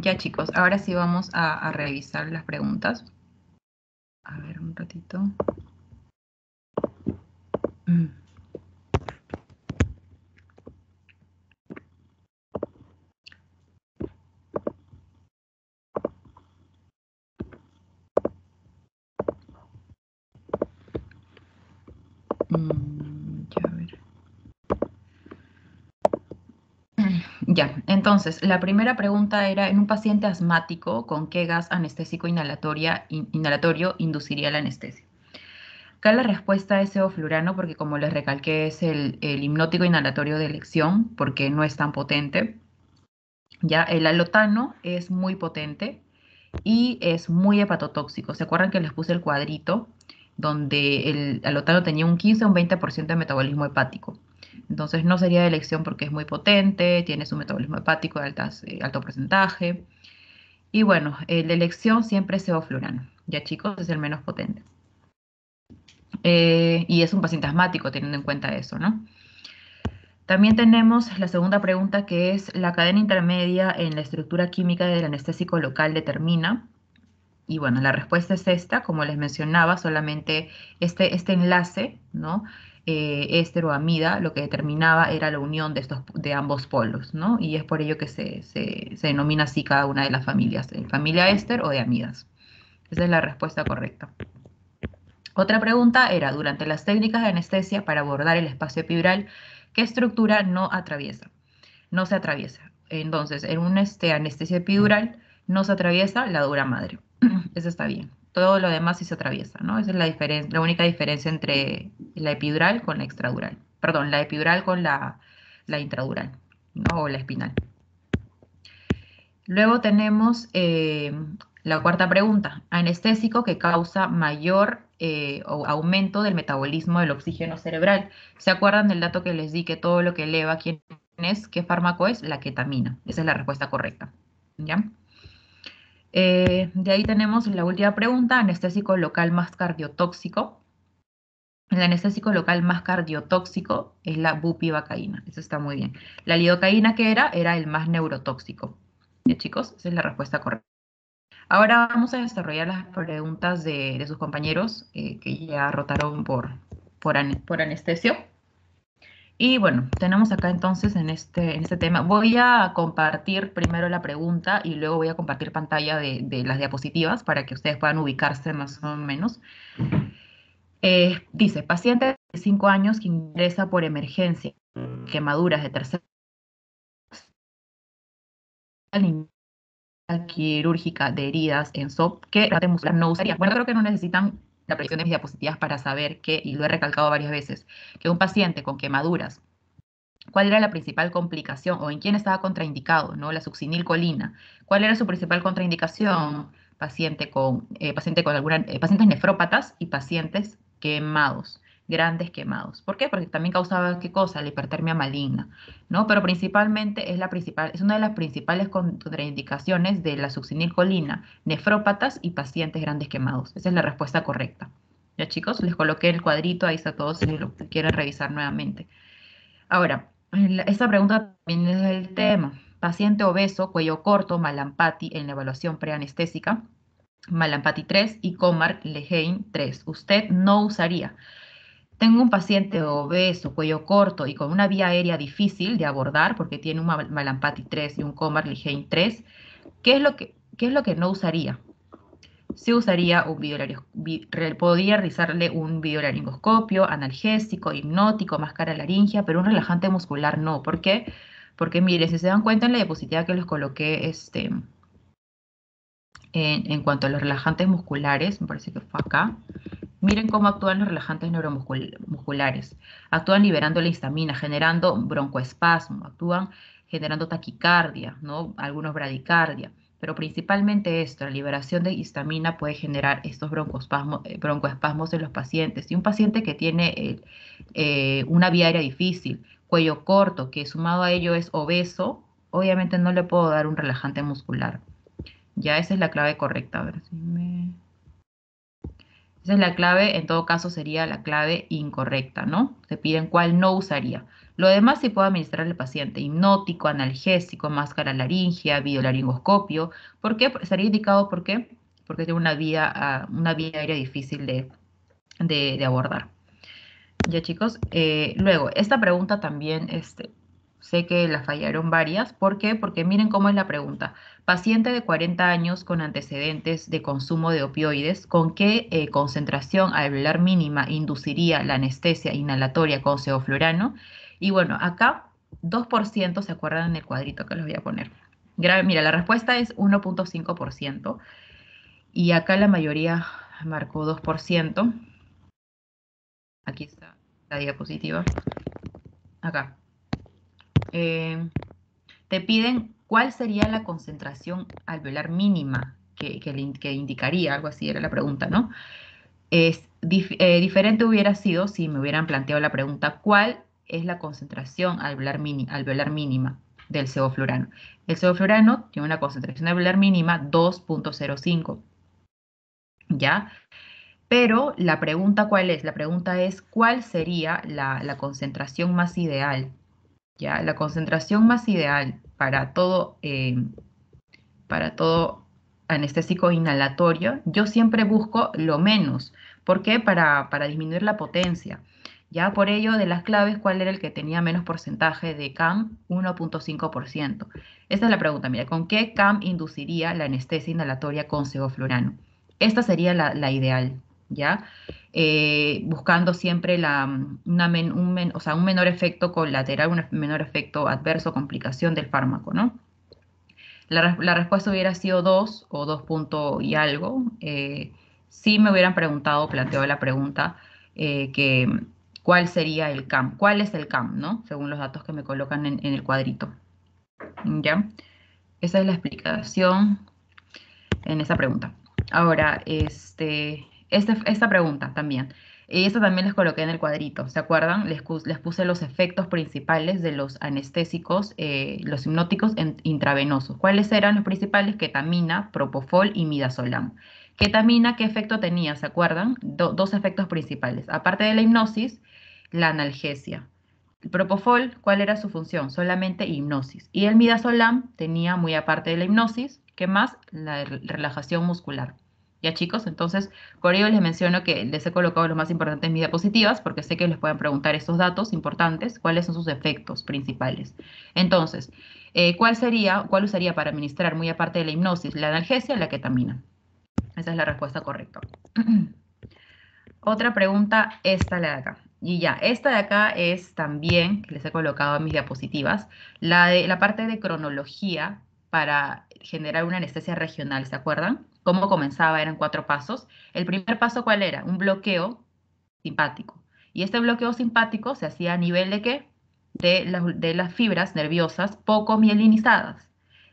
Ya chicos, ahora sí vamos a, revisar las preguntas. A ver, un ratito. Mm. entonces, la primera pregunta era, en un paciente asmático, ¿con qué gas anestésico inhalatorio induciría la anestesia? Acá la respuesta es ceoflurano porque como les recalqué, es el, hipnótico inhalatorio de elección, porque no es tan potente. Ya, el alotano es muy potente y es muy hepatotóxico. ¿Se acuerdan que les puse el cuadrito donde el alotano tenía un 15 o un 20% de metabolismo hepático? Entonces no sería de elección porque es muy potente, tiene su metabolismo hepático de altas, eh, alto porcentaje. Y bueno, el eh, de elección siempre es sevoflurano. Ya chicos, es el menos potente. Eh, y es un paciente asmático teniendo en cuenta eso, ¿no? También tenemos la segunda pregunta que es la cadena intermedia en la estructura química del anestésico local determina. Y bueno, la respuesta es esta, como les mencionaba, solamente este, este enlace, ¿no? eh, éster o amida, lo que determinaba era la unión de, estos, de ambos polos, ¿no? Y es por ello que se, se, denomina así cada una de las familias, familia éster o de amidas. Esa es la respuesta correcta. Otra pregunta era, durante las técnicas de anestesia para abordar el espacio epidural, ¿qué estructura no atraviesa? No se atraviesa. Entonces, en una este, anestesia epidural no se atraviesa la dura madre. Eso está bien todo lo demás sí se atraviesa, ¿no? Esa es la, diferencia, la única diferencia entre la epidural con la extradural. Perdón, la epidural con la, intradural, ¿no? O la espinal. Luego tenemos eh, la cuarta pregunta, anestésico que causa mayor eh, aumento del metabolismo del oxígeno cerebral. ¿Se acuerdan del dato que les di que todo lo que eleva, quién es, qué fármaco es? La ketamina. Esa es la respuesta correcta. ¿Ya? Eh, de ahí tenemos la última pregunta, anestésico local más cardiotóxico. El anestésico local más cardiotóxico es la bupivacaína, eso está muy bien. La lidocaína que era, era el más neurotóxico. ¿Ya chicos? Esa es la respuesta correcta. Ahora vamos a desarrollar las preguntas de, sus compañeros eh, que ya rotaron por, por anestesio. Y bueno, tenemos acá entonces en este, en este tema, voy a compartir primero la pregunta y luego voy a compartir pantalla de, las diapositivas para que ustedes puedan ubicarse más o menos. Eh, dice, paciente de 5 años que ingresa por emergencia, quemaduras de tercer quirúrgica de heridas en SOP que no usaría. Bueno, creo que no necesitan proyección de diapositivas para saber que, y lo he recalcado varias veces, que un paciente con quemaduras, cuál era la principal complicación o en quién estaba contraindicado, ¿no? La succinilcolina, cuál era su principal contraindicación, paciente con, eh, paciente con eh, pacientes nefrópatas y pacientes quemados grandes quemados. ¿Por qué? Porque también causaba qué cosa, la hipertermia maligna, ¿no? Pero principalmente es la principal, es una de las principales contraindicaciones de la succinilcolina, nefrópatas y pacientes grandes quemados. Esa es la respuesta correcta. Ya chicos, les coloqué el cuadrito, ahí está todo si lo quieren revisar nuevamente. Ahora, esta pregunta también es del tema. Paciente obeso, cuello corto, malampati en la evaluación preanestésica, malampati 3 y Comar Lejein 3. Usted no usaría tengo un paciente obeso, cuello corto y con una vía aérea difícil de abordar porque tiene un Malampati 3 y un Comar 3. ¿Qué es lo que, no usaría? se usaría un video, podría realizarle un videolaringoscopio, analgésico, hipnótico, máscara laringia, pero un relajante muscular no. ¿Por qué? Porque mire, si se dan cuenta en la diapositiva que les coloqué este, en, cuanto a los relajantes musculares, me parece que fue acá, Miren cómo actúan los relajantes neuromusculares. Actúan liberando la histamina, generando broncoespasmo, actúan generando taquicardia, ¿no? Algunos bradicardia. Pero principalmente esto, la liberación de histamina puede generar estos eh, broncoespasmos, en los pacientes. Y un paciente que tiene eh, eh, una vía aérea difícil, cuello corto, que sumado a ello es obeso, obviamente no le puedo dar un relajante muscular. Ya esa es la clave correcta. A esa es la clave, en todo caso sería la clave incorrecta, ¿no? Te piden cuál no usaría. Lo demás sí puede administrar al paciente, hipnótico, analgésico, máscara laringia, biolaringoscopio. ¿Por qué? Sería indicado, ¿por qué? Porque tiene una vía, ah, una vía aérea difícil de, abordar. Ya chicos, eh, luego, esta pregunta también, este, sé que la fallaron varias. ¿Por qué? Porque miren cómo es la pregunta paciente de 40 años con antecedentes de consumo de opioides, con qué eh, concentración alveolar mínima induciría la anestesia inhalatoria con ceoflurano. Y bueno, acá 2% se acuerdan en el cuadrito que les voy a poner. Mira, la respuesta es 1.5% y acá la mayoría marcó 2%. Aquí está la diapositiva. Acá. Eh, te piden ¿Cuál sería la concentración alveolar mínima que, indicaría? Algo así era la pregunta, ¿no? Es, eh, diferente hubiera sido si me hubieran planteado la pregunta, ¿cuál es la concentración alveolar, mínima del ceboflurano? El ceboflurano tiene una concentración alveolar mínima 2.05, ¿ya? Pero la pregunta, ¿cuál es? La pregunta es, ¿cuál sería la, la concentración más ideal? ¿Ya? La concentración más ideal para todo, eh, para todo anestésico inhalatorio, yo siempre busco lo menos. ¿Por qué? Para, disminuir la potencia. Ya por ello, de las claves, ¿cuál era el que tenía menos porcentaje de CAM? 1.5%. Esta es la pregunta, mira, ¿con qué CAM induciría la anestesia inhalatoria con ceboflurano? Esta sería la, la ideal. ¿ya? Eh, buscando siempre la, mm, un, menor efecto colateral, un menor efecto adverso, complicación del fármaco, ¿no? La, respuesta hubiera sido 2 o 2 puntos y algo. Eh, si me hubieran preguntado, planteado la pregunta, eh, que mm, cuál sería el CAM, cuál es el CAM, ¿no? Según los datos que me colocan en, en el cuadrito. ¿Ya? Esa es la explicación en esa pregunta. Ahora, este, este, esta pregunta también. Y eh, esto también les coloqué en el cuadrito, ¿se acuerdan? Les, les puse los efectos principales de los anestésicos, eh, los hipnóticos intravenosos. ¿Cuáles eran los principales? Ketamina, propofol y midazolam. Ketamina, ¿qué efecto tenía? ¿Se acuerdan? dos efectos principales. Aparte de la hipnosis, la analgesia. El propofol, ¿cuál era su función? Solamente hipnosis. Y el midazolam tenía, muy aparte de la hipnosis, ¿qué más? La relajación muscular. Ya chicos, entonces por ello les menciono que les he colocado lo más importante en mis diapositivas porque sé que les pueden preguntar estos datos importantes, cuáles son sus efectos principales. Entonces, eh, ¿cuál sería, cuál usaría para administrar, muy aparte de la hipnosis, la analgesia o la ketamina? Esa es la respuesta correcta. Otra pregunta, esta la de acá. Y ya, esta de acá es también, que les he colocado en mis diapositivas, la, de, la parte de cronología para generar una anestesia regional, ¿se acuerdan? cómo comenzaba, eran cuatro pasos. El primer paso, ¿cuál era? Un bloqueo simpático. Y este bloqueo simpático se hacía a nivel de qué? De, las fibras nerviosas poco mielinizadas.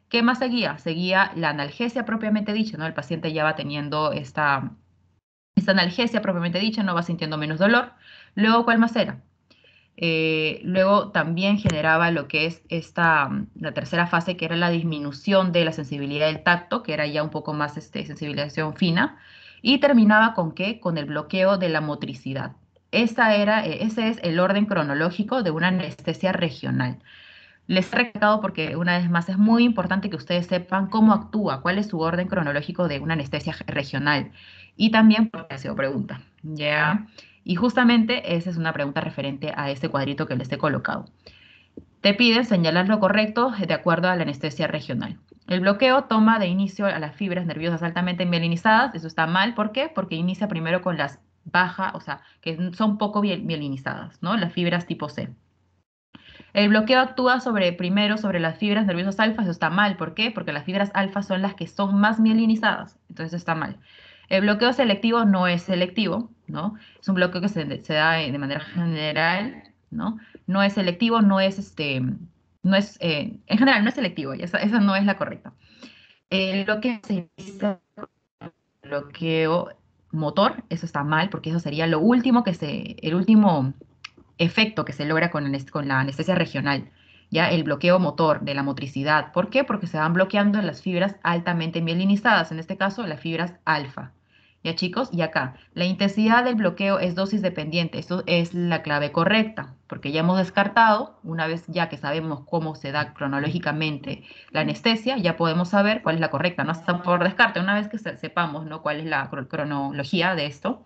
¿Qué más seguía? Seguía la analgesia propiamente dicha, ¿no? El paciente ya va teniendo esta, esta analgesia propiamente dicha, no va sintiendo menos dolor. Luego, ¿cuál más era? Eh, luego también generaba lo que es esta, mm, la tercera fase, que era la disminución de la sensibilidad del tacto, que era ya un poco más este, sensibilización fina, y terminaba con qué? Con el bloqueo de la motricidad. Esa era, e, ese es el orden cronológico de una anestesia regional. Les he recalcado porque una vez más es muy importante que ustedes sepan cómo actúa, cuál es su orden cronológico de una anestesia regional. Y también porque ha sido pregunta. ¿ya? Y justamente esa es una pregunta referente a este cuadrito que les he colocado. Te piden señalar lo correcto de acuerdo a la anestesia regional. El bloqueo toma de inicio a las fibras nerviosas altamente mielinizadas. Eso está mal, ¿por qué? Porque inicia primero con las bajas, o sea, que son poco mielinizadas, ¿no? Las fibras tipo C. El bloqueo actúa sobre, primero sobre las fibras nerviosas alfas, eso está mal. ¿Por qué? Porque las fibras alfas son las que son más mielinizadas, entonces está mal. El bloqueo selectivo no es selectivo, ¿no? Es un bloqueo que se, da eh, de manera general, ¿no? No es selectivo, no es este, no es, eh, en general no es selectivo, esa, no es la correcta. El eh, bloqueo, motor, eso está mal, porque eso sería lo último que se, el último efecto que se logra con, con la anestesia regional, ya el bloqueo motor de la motricidad. ¿Por qué? Porque se van bloqueando las fibras altamente mielinizadas, en este caso las fibras alfa, ¿Ya chicos? Y acá, la intensidad del bloqueo es dosis dependiente. Esto es la clave correcta, porque ya hemos descartado, una vez ya que sabemos cómo se da cronológicamente la anestesia, ya podemos saber cuál es la correcta, no está por descarte. Una vez que sepamos ¿no? cuál es la cronología de esto,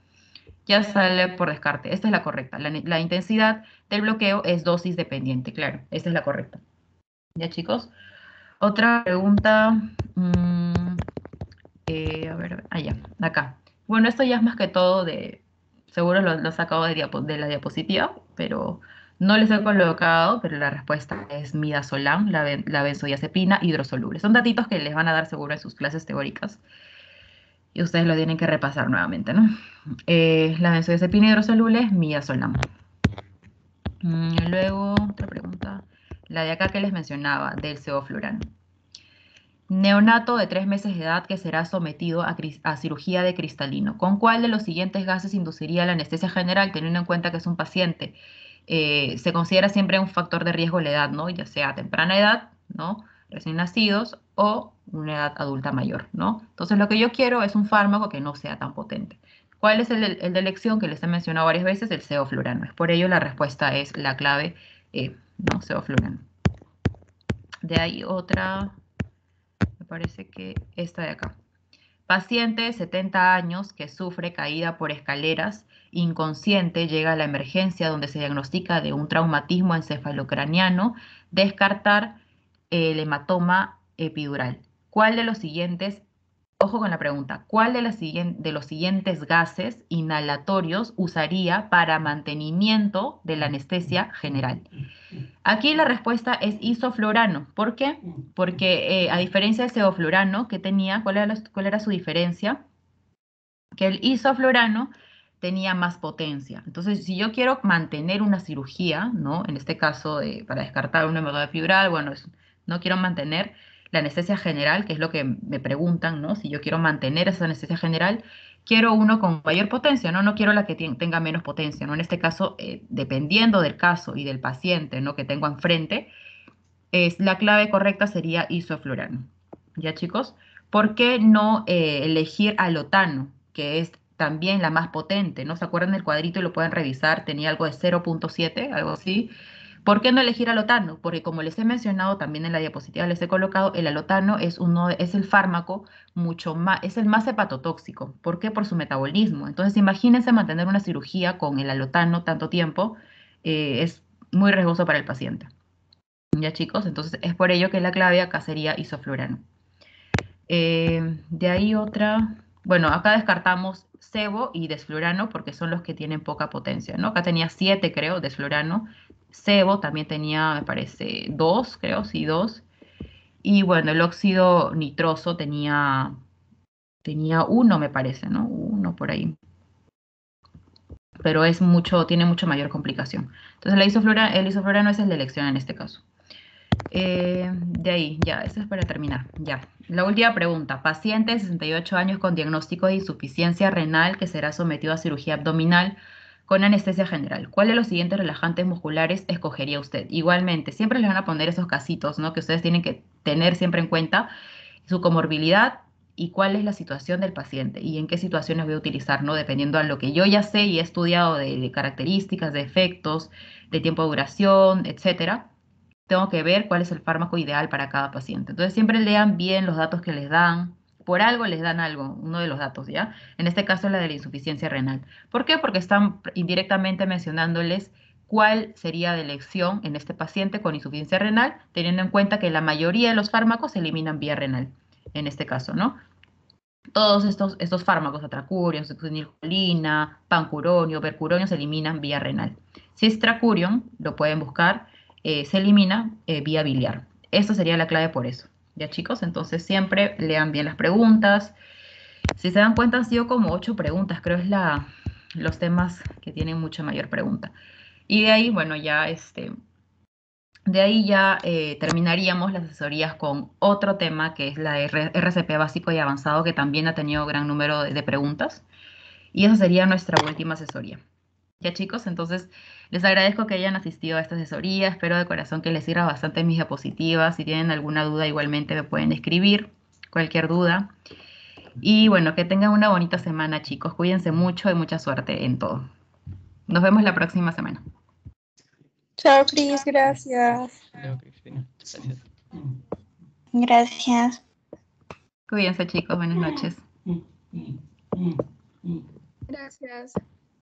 ya sale por descarte. Esta es la correcta. La, intensidad del bloqueo es dosis dependiente, claro. Esta es la correcta. ¿Ya chicos? Otra pregunta. Mm, eh, a ver, allá, acá. Bueno, esto ya es más que todo de, seguro lo, he sacado de, la diapositiva, pero no les he colocado, pero la respuesta es midazolam, la, benzodiazepina hidrosoluble. Son datitos que les van a dar seguro en sus clases teóricas. Y ustedes lo tienen que repasar nuevamente, ¿no? Eh, la benzodiazepina hidrosoluble es midazolam. Mm, luego, otra pregunta. La de acá que les mencionaba, del ceoflurano. Neonato de tres meses de edad que será sometido a, cirugía de cristalino. ¿Con cuál de los siguientes gases induciría la anestesia general, teniendo en cuenta que es un paciente? Eh, se considera siempre un factor de riesgo la edad, ¿no? Ya sea temprana edad, ¿no? Recién nacidos o una edad adulta mayor, ¿no? Entonces lo que yo quiero es un fármaco que no sea tan potente. ¿Cuál es el, de elección que les he mencionado varias veces? El ceoflurano. por ello la respuesta es la clave, eh, no, ceoflurano. De ahí otra parece que esta de acá. Paciente de 70 años que sufre caída por escaleras, inconsciente, llega a la emergencia donde se diagnostica de un traumatismo encefalocraniano, descartar el hematoma epidural. ¿Cuál de los siguientes Ojo con la pregunta, ¿cuál de, los siguientes gases inhalatorios usaría para mantenimiento de la anestesia general? Aquí la respuesta es isoflorano. ¿Por qué? Porque eh, a diferencia del sevoflurano que tenía, ¿cuál era, su diferencia? Que el isoflorano tenía más potencia. Entonces, si yo quiero mantener una cirugía, ¿no? En este caso, eh, para descartar una de fibra, bueno, no quiero mantener, la anestesia general, que es lo que me preguntan, ¿no? Si yo quiero mantener esa anestesia general, quiero uno con mayor potencia, ¿no? No quiero la que tenga menos potencia, ¿no? En este caso, eh, dependiendo del caso y del paciente, ¿no? Que tengo enfrente, es, la clave correcta sería isoflurano. ¿Ya, chicos? ¿Por qué no eh, elegir alotano, que es también la más potente, ¿no? ¿Se acuerdan del cuadrito y lo pueden revisar? Tenía algo de 0.7, algo así. ¿Por qué no elegir alotano? Porque como les he mencionado también en la diapositiva, les he colocado, el alotano es, uno, es el fármaco mucho más, es el más hepatotóxico. ¿Por qué? Por su metabolismo. Entonces, imagínense mantener una cirugía con el alotano tanto tiempo, eh, es muy riesgoso para el paciente. Ya chicos, entonces es por ello que la clave acá sería isoflurano. Eh, de ahí otra, bueno, acá descartamos cebo y desflurano porque son los que tienen poca potencia, ¿no? Acá tenía siete creo, desflurano, Sebo también tenía, me parece, dos, creo, sí, dos. Y bueno, el óxido nitroso tenía, tenía uno, me parece, ¿no? Uno por ahí. Pero es mucho, tiene mucho mayor complicación. Entonces la isoflora, el es el de elección en este caso. Eh, de ahí, ya, eso es para terminar. Ya. La última pregunta. Paciente de 68 años con diagnóstico de insuficiencia renal que será sometido a cirugía abdominal con anestesia general. ¿Cuál de los siguientes relajantes musculares escogería usted? Igualmente, siempre les van a poner esos casitos, ¿no? Que ustedes tienen que tener siempre en cuenta su comorbilidad y cuál es la situación del paciente y en qué situaciones voy a utilizar, ¿no? Dependiendo a lo que yo ya sé y he estudiado de, características, de efectos, de tiempo de duración, etcétera. Tengo que ver cuál es el fármaco ideal para cada paciente. Entonces, siempre lean bien los datos que les dan, por algo les dan algo, uno de los datos, ¿ya? En este caso la de la insuficiencia renal. ¿Por qué? Porque están indirectamente mencionándoles cuál sería de elección en este paciente con insuficiencia renal, teniendo en cuenta que la mayoría de los fármacos se eliminan vía renal, en este caso, ¿no? Todos estos, estos fármacos, atracurion, succinilcolina, pancuronio, percuronio, se eliminan vía renal. Si es tracurion, lo pueden buscar, eh, se elimina eh, vía biliar. Esta sería la clave por eso. Ya chicos, entonces siempre lean bien las preguntas. Si se dan cuenta, han sido como ocho preguntas, creo es la, los temas que tienen mucha mayor pregunta. Y de ahí, bueno, ya este, de ahí ya eh, terminaríamos las asesorías con otro tema que es la RCP básico y avanzado, que también ha tenido gran número de, de preguntas. Y esa sería nuestra última asesoría. Ya chicos, entonces les agradezco que hayan asistido a esta asesoría, espero de corazón que les sirva bastante mis diapositivas, si tienen alguna duda igualmente me pueden escribir, cualquier duda. Y bueno, que tengan una bonita semana chicos, cuídense mucho y mucha suerte en todo. Nos vemos la próxima semana. Chao Cris, gracias. Gracias. Cuídense chicos, buenas noches. Gracias.